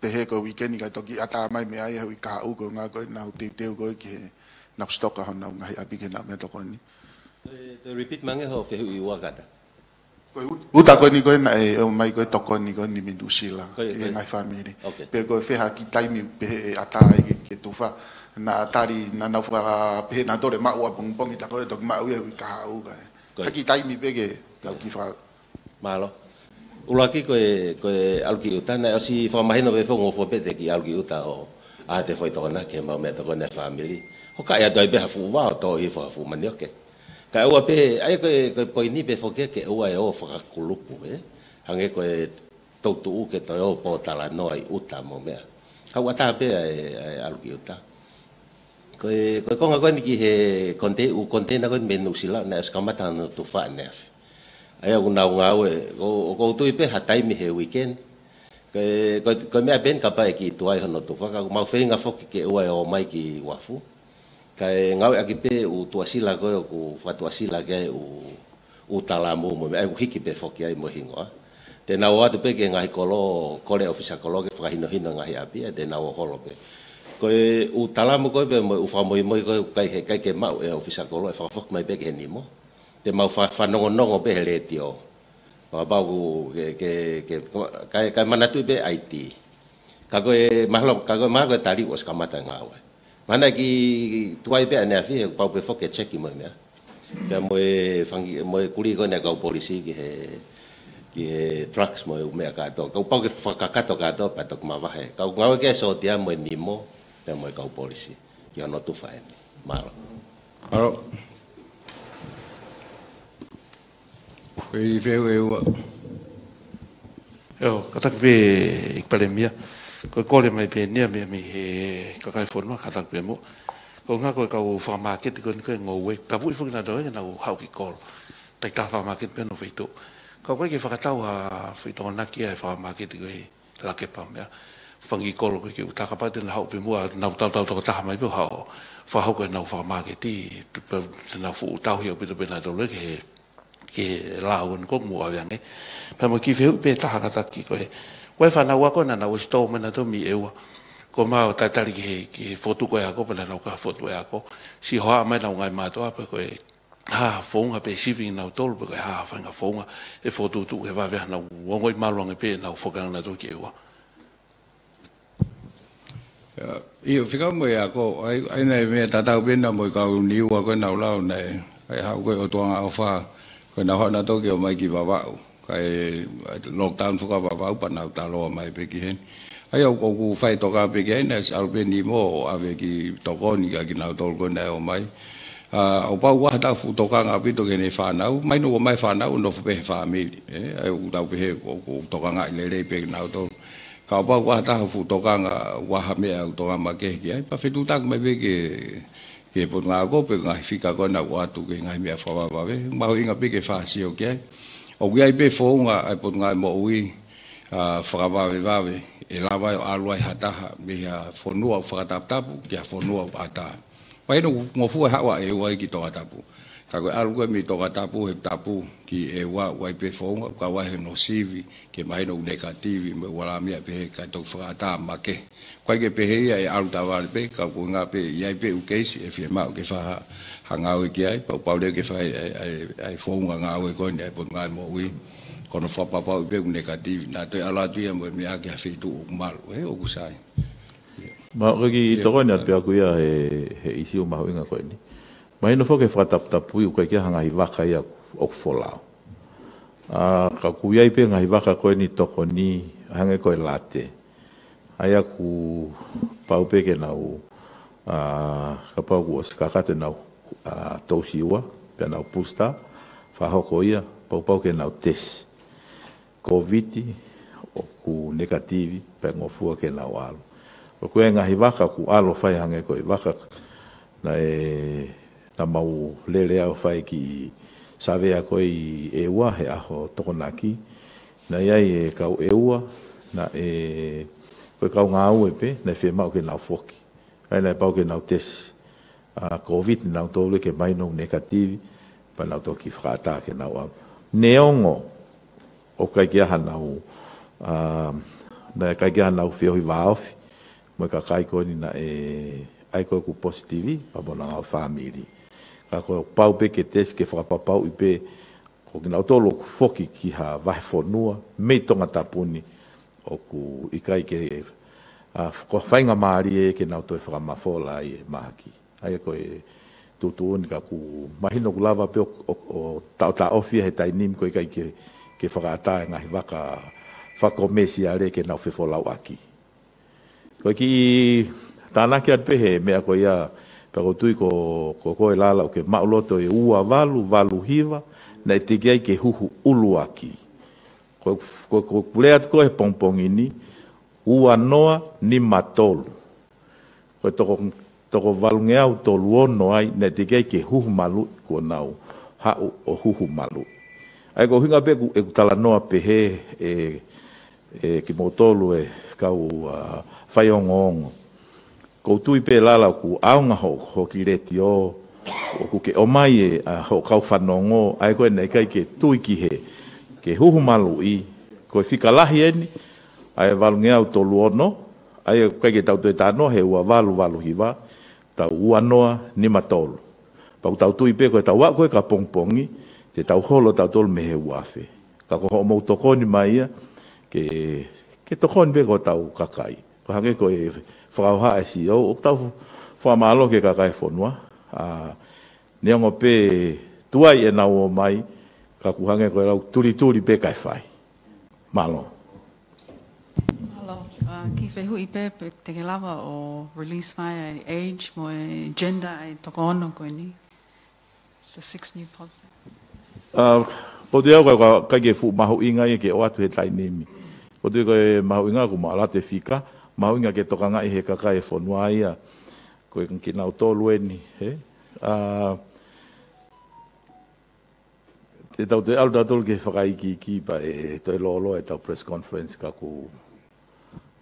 pehe koe wikeni kai toki ata mai mea i hau i ka uko ngā koe na uti te teo koe ki he na kustoka hona unga hea bige na mea toko ni. Te eh, repeat mange hao fehu i wakata? Koe uta koe ni koe na e eh, o mai koe toko ni koe ni mindu sila ki e ngai whamiri. Pea koe feha ki taimi pehe e ata e ke tufa na tari na nawha pehe na dore maua pung pungi ta koe toki maua e eh. wika hau kai. Ha ki taimi pege lau ki wha. Malo. Ula ki koe, koe alki uta, na osi whamahino pe fongo fopete ki alki uta o ahate foi tokona ke mau mea tokona whamiri. Ha hoka ya dai be hafu wa to he fa fu mani oke ka wa be ai ko ko po ni be foke ke wa e ofa ka kulupu e hange ko e to to u ke to yo po ta la noi e, e uta mo me ka wa ta be ai alu ki uta ko e ko ko ngako ni ki he konte u konte na ko me nu sila na es kamata na to fa ne ai ku na nga we ko ko tu be ha taimi he weekend ko ko me ben ka pa ki to ai no to fa ka ma fe nga foke ke wa e o mai ki wafu kai ngau e aki pe u tuasila ko ku fatuasila ke u u talamu mo ai ku hiki pe foki ai mo hingo te na wa pe ke ngai kolo kole ofisa kolo ke fra hino hino ngai api te na wa holo pe ko u talamu ko pe mo u fa mo mo ko kai he kai ke mau e ofisa kolo e fra fok mai pe ke nimo te mau fa fa no no pe le tio pa pa ku ke ke ke kai kai mana tu pe it ka ko e mahlo kago ko ma ko tali us kamata ngawe mana ki tuai pe ana bảo pa pe foke check mo me ya mo e fangi mo e kuri ko na ka polisi ki he ki he trucks mo e me ka to ka pa ke faka ka to ka to pa to ma va he ka ngau ke so dia mo ni mo pe mo ka polisi ki ono tu fa ni maro maro Kau feu eu. Eu, kata que ik palemia. Ko kore mai pe nia me mi he ka kai fo no ka tak pe mo. Ko nga ko ka fo market ko ni ko ngo we. Pa pu fo na do e, ya na how ki kor. Ta ta fo market pe no ve to. Ka ko ki fa ta wa fo to na ki e fo market ko la ke pa me. Fangi kor ko ki ta ka pa te na how pe mo na ta ta ta ta mai pe ha. Fa ho ko na fo market ti pe na fo ta ho pe pe na do le ke ke la ko mo ya ne. Pa ki fe pe ta ka ta ki ko e. Koe whanau ako nana o stau mana tō mi ewa. Ko māo tatari ki he fotu koe ako, pala nau ka fotu e ako. Si hoa mai nau ngai mātua, pa koe ha fonga pe sivi na tolu pe ha fanga fonga e fo tu tu e va ver na wongoi malo nge pe na fo kan na to ke wa ya i o fika mo ya ko ai ai nei me ta ta pe na mo ka u ni wa ko na lao nei ai ha ko o tuang a fa ko na ho na to ke mai ki ba ba kai lockdown fuka va va pa na ta lo mai pe ki hen ai au ko fai to ka pe ki nes al pe ni mo ave ki to ko ni ka ki na to ko na o mai a o pa wa ta fu to ka ngapi to ke ne fa na mai no mai fa na no fu pe fa mi eh ai u ta pe he ko ko to ka ngai le le pe na to ka pa wa ta fu to ka nga wa ha me au to ka ma ke ki ai pa fe tu ta me pe ki ke po nga ko pe nga fi ka ko na wa tu ke nga me fa va va ve ma ho inga pe ke fa si o ke au ia i pe fōunga ai potunga ngai mo ui whakavawe vawe e lawai o aluai hataha me hea fonua o whakataptapu ki hea fonua o ata. Pai no ngofua hawa e ua i ki tonga tapu. Ka koe aru koe mi tōka tapu, hep tapu ki e wā, wai pe whaunga, ka wai he no sivi, ke mahi no uneka tivi, me wala mea pehe, ka tōk whakata ke. Kwa ke pehe ia e aru tawale pe, ka koe ngā pe, iai pe ukeisi, e whia mao ke whaha hangau e ki ai, pau pau leo ke whai ai e, e, e, whaunga ngā ue koe, ni ai pot ngai mo ui, kono whapapau pe uneka tivi, nā te ala tuia mo e mea ke hawhi tū o kumaru, he o kusai. Mā kaki tōkai nā pia kuia he isi o mahoinga koe ni? Mai no foke fata tap pui ko ke hanga i vaka ia ok folao. A ka ku ia pe ngai vaka ko ni toko ni hanga ko late. Aya ku pau pe ke nau a ka pau ko ska ka te nau a tosi wa pe nau pusta fa ho ko ia pau pau ke nau tes. Covid o ku negativi pe ngo fu ke nau alo. Ko ku ngai vaka ku alo fai hanga ko i vaka na e na mau lele au fai ki save a koe i e ua he aho tokonaki. Na iai e kau e ua, na e koe kau ngā ue pe, na e mau ke nau foki. Ai na e pau ke nau tes. A COVID nau tolu e ke mai nou negativi, pa nau tō ki whakata ke nau am. Neongo, o kaikia hanau, a, na e kaikia hanau whiohi wāofi, mo e ka kai koe ni na e ai koe ku positivi, pa bonanga o family ka ko pau pe ke tes ke fa papa u pe ko ki nau tolo foki ki ha va fo nua me tonga tapuni o ku i kai ke a ko fainga mari e ke nau to e fa ma fo ma ki ai ko e tu tu ka ku mahino ku lava pe o, o, ta ta ofi he tai nim ko i kai ke ke fa ka nga hi vaka fa ko mesi are ke nau fe fo la ko ki tana at pe he me ko ia pero tui ko ko ko lala o ke mauloto e ua valu valu hiva na te gai ke huhu uluaki ko ko ko kulea ko e pompong ini ua noa ni matol ko to ko to ko valu nge au to luono ai na te gai ke huhu malu ko nau ha o huhu malu ai ko hinga pe e tala noa pe he e e ki motolu e ka u uh, fayongongo koutui pe lala ku aunga ho, ho ki reti o, o ku ke omai e a ho kau whanongo, ai koe nei kai ke tui ki he, ke huhu malu i, koe fika lahi eni, ai valunge au tolu luono, ai koe ke tau tue tano he ua valu valu hiwa, tau ua noa ni matolo. Pau tau tui pe koe tau koe ka pongpongi, te tau holo tau tolu me he uafe. Ka koho mou tokoni mai ke, ke tokoni pe koe tau kakai ko hange ko e frau ha e si o o tau fa malo ke ka kai fonua a ne ngo pe tua e na o mai ka ku hange ko rau turi turi pe kai fai malo malo uh, ki fe hui pe te ke lava o release my age mo e gender e toko ono ko ni the six new positive uh, Po te au kai ke fu maho inga i ke o atu he tai nemi. Po te au kai maho inga ku maala maunga ke toka ngai he kaka e whanua ia, koe kan ki nau tōlu eni, he? te tau te alu tātolu ke whakai ki ki pa e toi lolo e tau press conference ka ku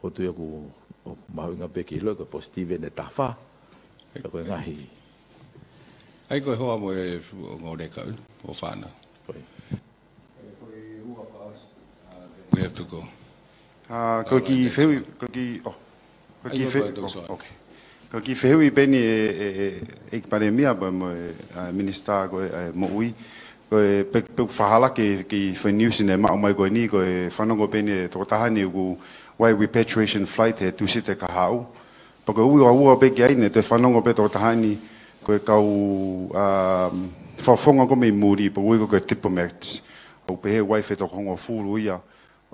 kotu ku maunga peki hilo ka positive ne tawha, ka koe ngahi. Ai koe hoa mo e ngō rekau, o whāna. Koe. We have to go. Ah, ko ki whehu i oh, oh, peni e, e, e, e ik pare mia pa mo e minista ko e mo ui. Ko e pek whahala ki whai niusi ne ma umai koe ni ko e whanongo peni e toko tahani ugu wai repatriation flight he tusi te ka hau. Pa ko ui o aua peki ai te whanongo pe toko tahani ko e kau whawhonga ko mei muri pa ui ko koe diplomats. Ko pehe wai whetoko hongo ia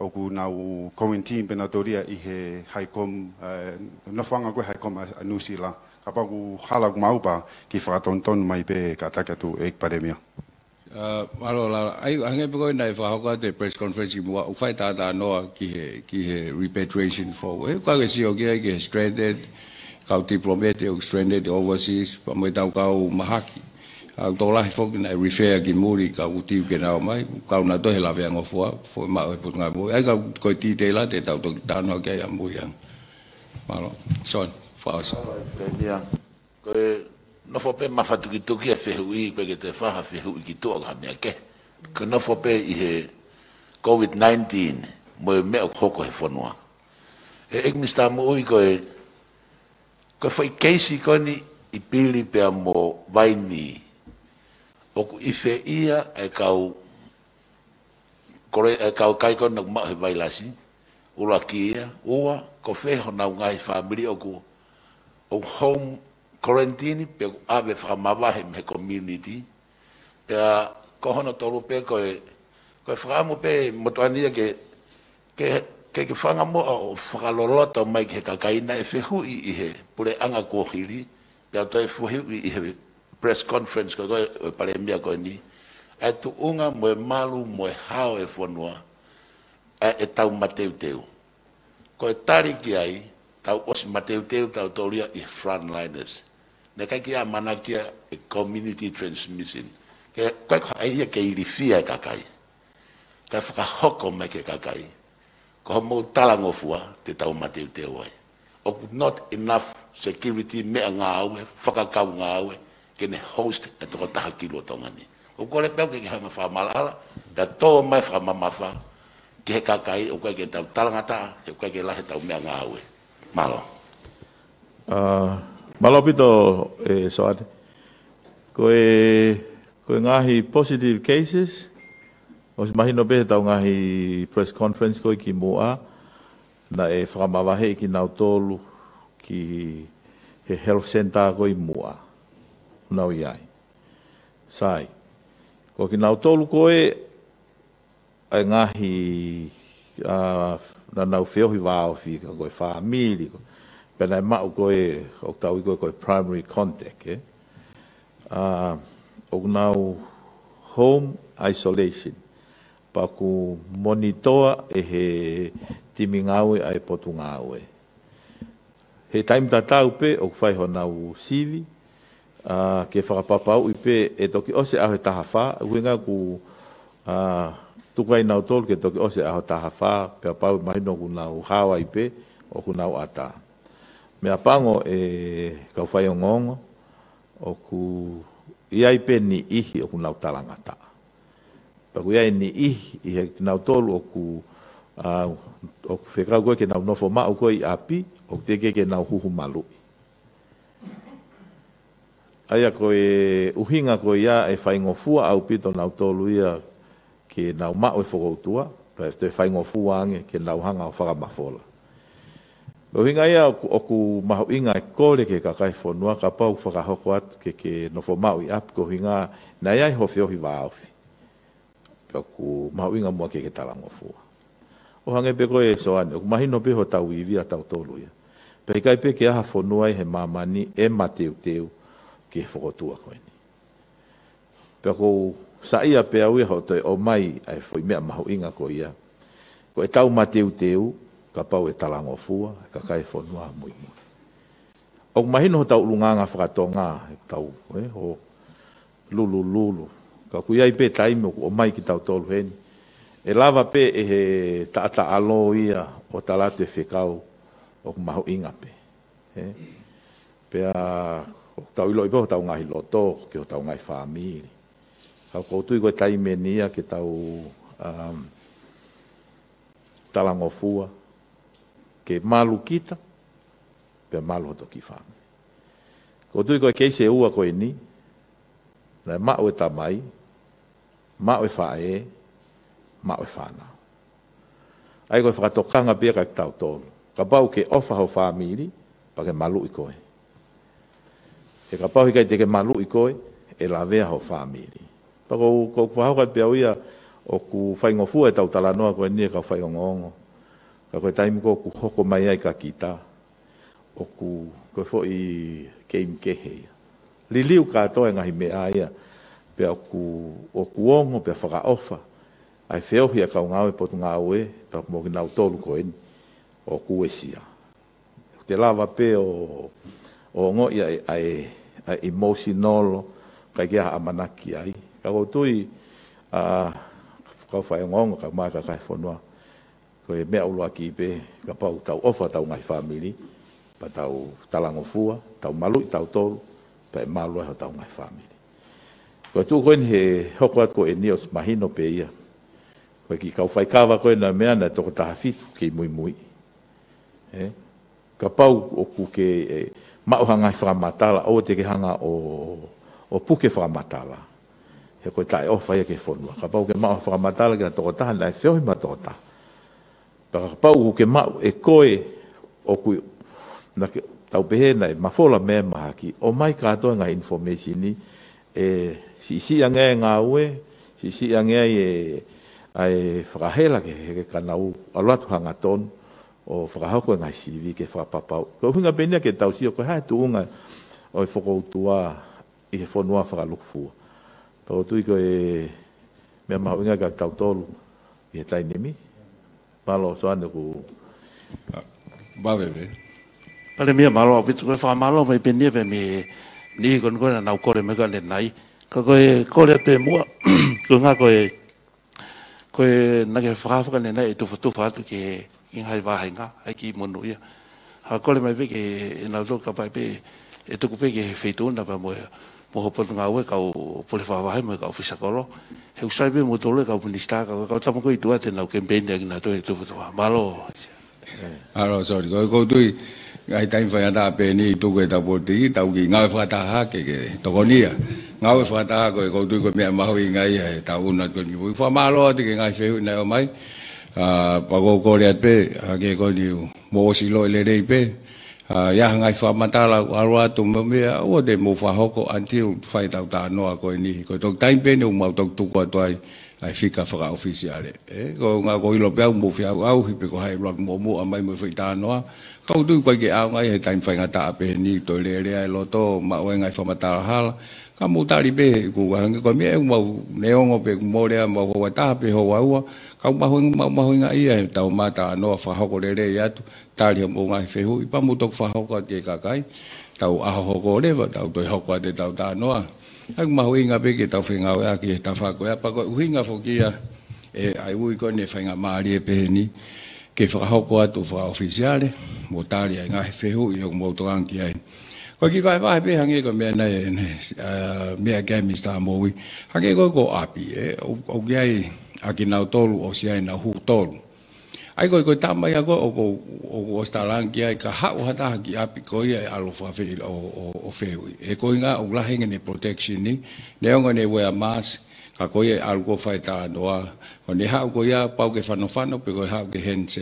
oku na u coin team pe na toria i he haikom uh, eh, no fanga haikom a eh, New Zealand ka pa hala ku maupa ki fa ton ton mai pe ka ta ka tu ek pandemia uh, ai ange pe ko na i fa ho te press conference mo u fa ta ta no ki he ki repatriation for we eh, ka ke si o ke ke stranded ka diplomatic stranded overseas pa mo ta ka mahaki a to la fo na refer ki muri ka uti ke na mai ka na to hela ve ngofo fo ma e put nga mo ai ka ko ti te la te ta to ta no ke ya mu ya ma lo so fo as ya ko no fo pe ma fa tu ki to ki fe hui pe ke te fa ha fe hui ki to ga me ke ko no fo pe i he covid 19 mo me o ko ko he fo noa e ek mi sta mo ui ko e ko fo i ke si ko ni i pili pe amo mo vai ni oku ife ia e kau kore e kau kai kon nak mahe vai lasi ula ki ia ua ko fe ho na ngai family oku o home quarantine pe ave fa ma va he community e a ko ho na tolu pe ko e ko e fra mo pe mo to ke ke ke ke fa mo o fra lo mai ke kakaina kai e fe hu i he pure anga ko hili pe a to e fu hi i he press conference ko e eh, pare mbia ko ni e tu unga mo malu mo e hao e fonua e, e, tau mateu teu ko e tari ki ai tau os mateu teu tau tauria front liners ne kai ki a manakia e community transmission ke kai ko ai ke i rifia e kakai ka fuka hoko me ke kakai ko mo talango fua te tau mateu teu ai o not enough security me ngā aue, faka ngā aue, kene host e toko taha ki lua tonga ni. O kore peo ke kehanga wha malala, ka toa mai wha mamawha, ke he kakai, o kai ke tau talangata, e o kai ke lahe tau mea ngā aue. Malo. Uh, malo pito, e eh, soate. Ko e, ko e ngahi positive cases, o si mahino pe tau ngahi press conference ko i ki mua, na e whakamawahe i ki nautolu ki he health center ko i mua nau iai. Sai. Ko ki nau tolu koe, ai ngahi na nau whiohi wāo fi, ka koe whāmiri, pena e mau koe, o tau i koe koe primary contact, eh? uh, o nau home isolation, pa ku monitoa e he timi ngāwe ai potu ngāwe. He taimta tau pe, o kwhai nau sivi, a uh, ke fara papa u pe e to ki ose a ta hafa u nga ku a uh, tu kai na tol ke to ki ose a ta hafa pe pa mai no ku na u hawa i pe o ku na ata me apango e ka fa yo ngong o ku i ai pe ni i o ku na u talanga ta pa ku ai ni i i he na tol o ku a uh, o ku fe ka ku ke na no fo ma o ku i api o te ke ke na hu hu malu i aia ko e uhinga ko ia e whaingo fua au pito nau tolu ke nau mao e whakoutua, pa e whaingo fua ange ke nau hanga o whakamafola. Uhinga ia o, ku maho inga e kore ke kakai whonua, ka pau whakahoko atu ke ke nofo mao i ap, ko uhinga na ia i hofi ohi waofi. Pa ku maho inga mua ke ke talango O hange pe koe e soane, o ku mahino pe ho tau iwi a tau tolu ia. Pa pe ke aha whonua i he mamani e mateu teu, teu ke he whakotua koe ni. Pea kou sa ia pea ui hao te o mai ai fwoi mea maho inga ko ia. Ko e tau mateu teu teu, ka pau e talango fua, e ka kai whanua mui mui. O mahino ho tau lunganga whakato ngā, e tau e, ho lulu lulu. Ka kui ai pe taimi o mai ki tau tolu heni. E lava pe e he taata alo ia o talate whekau o maho inga pe. He? Pea... Pea o tau iloi pe tau ngahi loto, ke o tau ngahi whāmiri. Hau koutui koe tai menia ke tau um, talangofua, ke malu kita, pe malu hoto ki whāmiri. Koutui koe keise ua koe ni, nai mao e tamai, mao e whae, mao e whāna. Ai koe whakatokanga pia kai tau tōru. Ka ke ofa hau whāmiri, pake malu i koe e ka pau hikai teke malu i koe, e la vea ho whamiri. Pako ko kuhau kai pia uia, o ku whaingo fua e tau talanoa koe nia e ka whaingo ongo. Ka koe taimu ko ku hoko mai ai ka kita, o ku koe fo i keim kehe ia. Li liu ka atoe ngahi mea ia, pia o ku, o ku ongo, pia whaka ofa, ai feohi a kau ngawe potu ngawe, pia o kumoki nau tolu koe ni, o ku esia. Te lava pe o, o ngo ia e, ai uh, emotional kai ki a manaki ai ka go tui a uh, ka fa ngong ka ma ka ka fo noa ko e me o ki be ka pau tau ofa tau mai family pa tau talango fua tau malu tau tolu pa e malu ha tau mai family ko tu ko he hoko ko e nios mahino pe ia ko ki ka fa kava ko na me ana to ta fit ki mui mui eh ka pau o ku ke eh, mauhanga i whakamatala, o te ke hanga o, o puke whakamatala. He koe tae ofa ia ke whonua. Ka pau ke mau whakamatala ke na tokota, hana e seohi ma tokota. Ka pau ke mau e koe o kui, na ke, tau pehe nei, ma whola me maha ki, o mai katoa ngā information ni, e, si si angea ngā ue, si si angea i e, ai whakahela ke, ke kanau, aluatu hanga tonu, o whakahako e ngai siwi ke whakapapau. Ko hunga penea ke tau sio, ko hae tu unga o i e whakoutua i he whanua whakalukfua. Pako tui ko e mea mahu inga ka tau tolu i he tai nemi. Malo, so ane ku... Ah, Bawewe. Pare mea malo, pitu koe whakamalo, mai penea ve me nihi kon koe na nau kore mega le nai. Ko koe kore te mua, [CLEARS THROAT] ko ngā koe Koe e na ke fa fa ne e to to fa ke in hai va hinga ai ki mo ia ha ko le mai ve ke na lo ka pa e to ku pe ke fe e to na pa mo mo ho po nga we ka o po le fa va mo ka ofisa ko lo he usai be mo to le ka puni sta ka ka ta mo ko i tu a te na ke ben de na e to to ba lo sorry ko ko ai tai fa da pe ni tu ke ta po ti ta ki nga fa ta ha ke ke to ko ni ya nga fa ta ko ko tu ko me ma i nga ya ta u na ko ni bu fa ma lo ti ke nga se na o mai a pa go ko ri at pe a ke ko ni mo si lo le re pe ya nga fa ma ta la a ro tu me me o de mo fa ho ko anti fai ta ta no ko ni ko tok tai pe ni mo tok tu ko to ai fica fora oficial e go nga go ilo pau mo fia au hi pe go hai blog mo mo a mai mo fi ta noa ka u du ko ke au ngai ta mai nga ta pe ni to le le ai loto ma o ngai fo mata hal ka mu ta be go wa nga ko mi e mo ne o ngo pe mo le mo go ta pe ho wa wa ka ma ho ma ma ho ngai ai ta ma ta no fa ho ko le le ya tu ta le mo ngai fe ho i pa mu to fa ho ka ke ka kai tau u a ho ko le ta u to ho ko te ta ta noa Hau mahu inga peke tau whenga o aki e tawhako. Ea pako uhinga whokia e ai ui koe ne whainga maari e ni ke whakahoko atu wha ofisiale, mo tāri ai ngahe whehu i hoko mou tōanki ai. Koe ki whae whae pe hangi koe mea nei ne, eh, eh, mea kei mi stā mōui. Hangi koe ko api e, au kiai aki nau tōlu o si ai nau hū tōlu ai ko ko ta mai ko o ko o ko sta lang ai ka ha o hata ki a pi ko ia alo o o o e ko inga o la hinga protection ni ne ongo ne wea mas ka ko ia alo ko fa ta noa ko ne ha ko ia pau ke fa no fa no pe ko ha ke hen se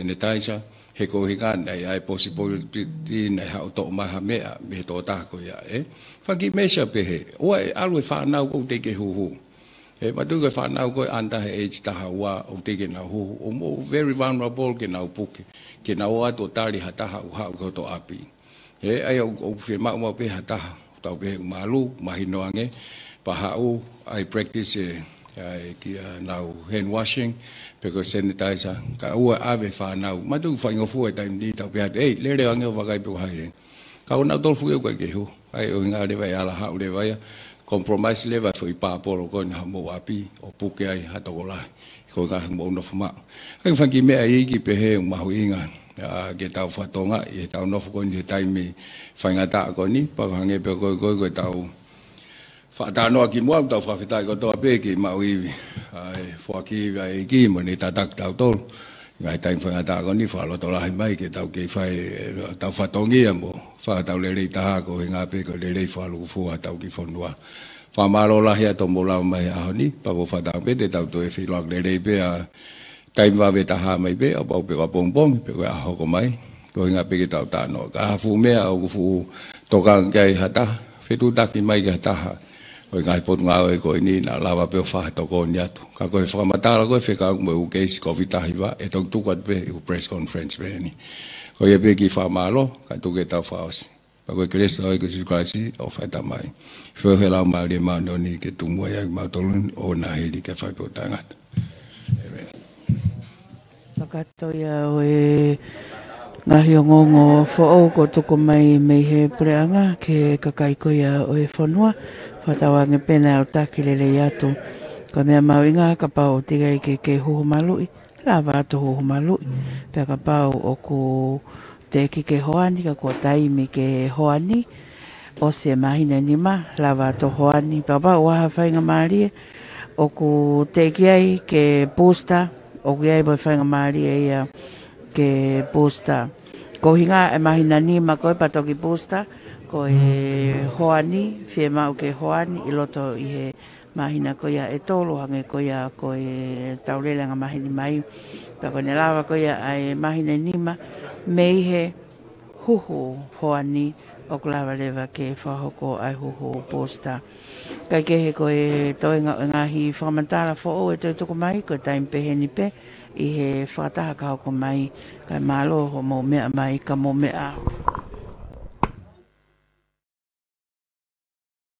he ko hinga ai ai possibility ne ha to ma ha me me to ta ko ia e fa ki pe he o ai alo fa na ko te ke hu hu e matu ke fa na ko anda he age ta hawa o te ke na ho o mo very vulnerable ke na o puke ke na wa to tali hata ha ha ko to api e ai o fe ma mo pe hata ta o pe malu mahi no ange pa ha o i practice e ki na o hand washing pe ko sanitizer ka o ave fa na matu fa ngo fu e time ni ta pe e le le ange va kai pe ha e ka o na to fu ke ke ho ai o nga le vai ala ha le vai compromise level so i pa po ro koi ha mo api o pu ke ai ha to la ko ga mo no fuma ai fa ki me ai ki pe he ma hu inga ya ke ta fa to nga e ta no fu ko ni tai me fa nga ta ko ni pa ga nge pe ko ko ko ta u fa ta no ki mo ta fa fa ta ko to pe ki ma u ai fo ki ai ki mo ni ta ta ta to ngai tai fa ta ko ni fa lo to la mai ke tau ke fa tau fa tongi mo fa tau le le ta ko nga pe ko le le fa lu tau ki fo nua fa ma lo la ya to mo la mai a ni pa bo fa ta pe de tau to e fi lo le le pe a tai va ve ta mai pe a pau pe va pom pom pe ko a ho ko mai ko nga pe ke tau ta no ka fu me a ko fu to ka ngai ha ta fe tu ta ki mai ga ta ha o i ngai potu ngāo e koe ni nā lawa peo whahe tō koe ni atu. Ka koe whakamatāra koe whi kāu mwe uke isi kofi tahi wa e tōk tūkwa tupe i press conference pe ni. Ko i e peki whamalo, ka tūke tau whaosi. Pa koe kresta oi kusi kaisi o whaita mai. Whio he lau maa lima no ni ke tūmua iak mātolun o nā hiri ke whaipo tangata. Amen. Whakatoia o e ngahi o ngongo fo'o ko tuko mai mei he pureanga ke kakaikoia o e whanua. Amen whatawanga pena o taki lele i ato. Ka mea mau inga haka pau tiga i ke ke hoho malui, la vato hoho malui. Pea ka pau o ku te ki ke hoani, ka kua taimi ke hoani, o se mahina ni ma, la vato hoani. Pa pa o aha whainga maria, o ku te ki ai ke posta, o kiai mo whainga maria ia ke posta. Ko hinga e mahina ni ma koe patoki posta, posta ko e hoani, whie mau ke hoani i loto i he mahina ko ia e tolu hange ko ia ko e taurelanga mahini mai. Pako ne lawa ko ia ai mahina nima me i he huhu hoani o klawa lewa ke whahoko ai huhu posta. Kai ke he ko e toenga o ngahi whamantara fo o e tau toko mai ko e taim peheni pe i he whataha kahoko mai kai malo ho mo mea mai ka mo mea. Mm.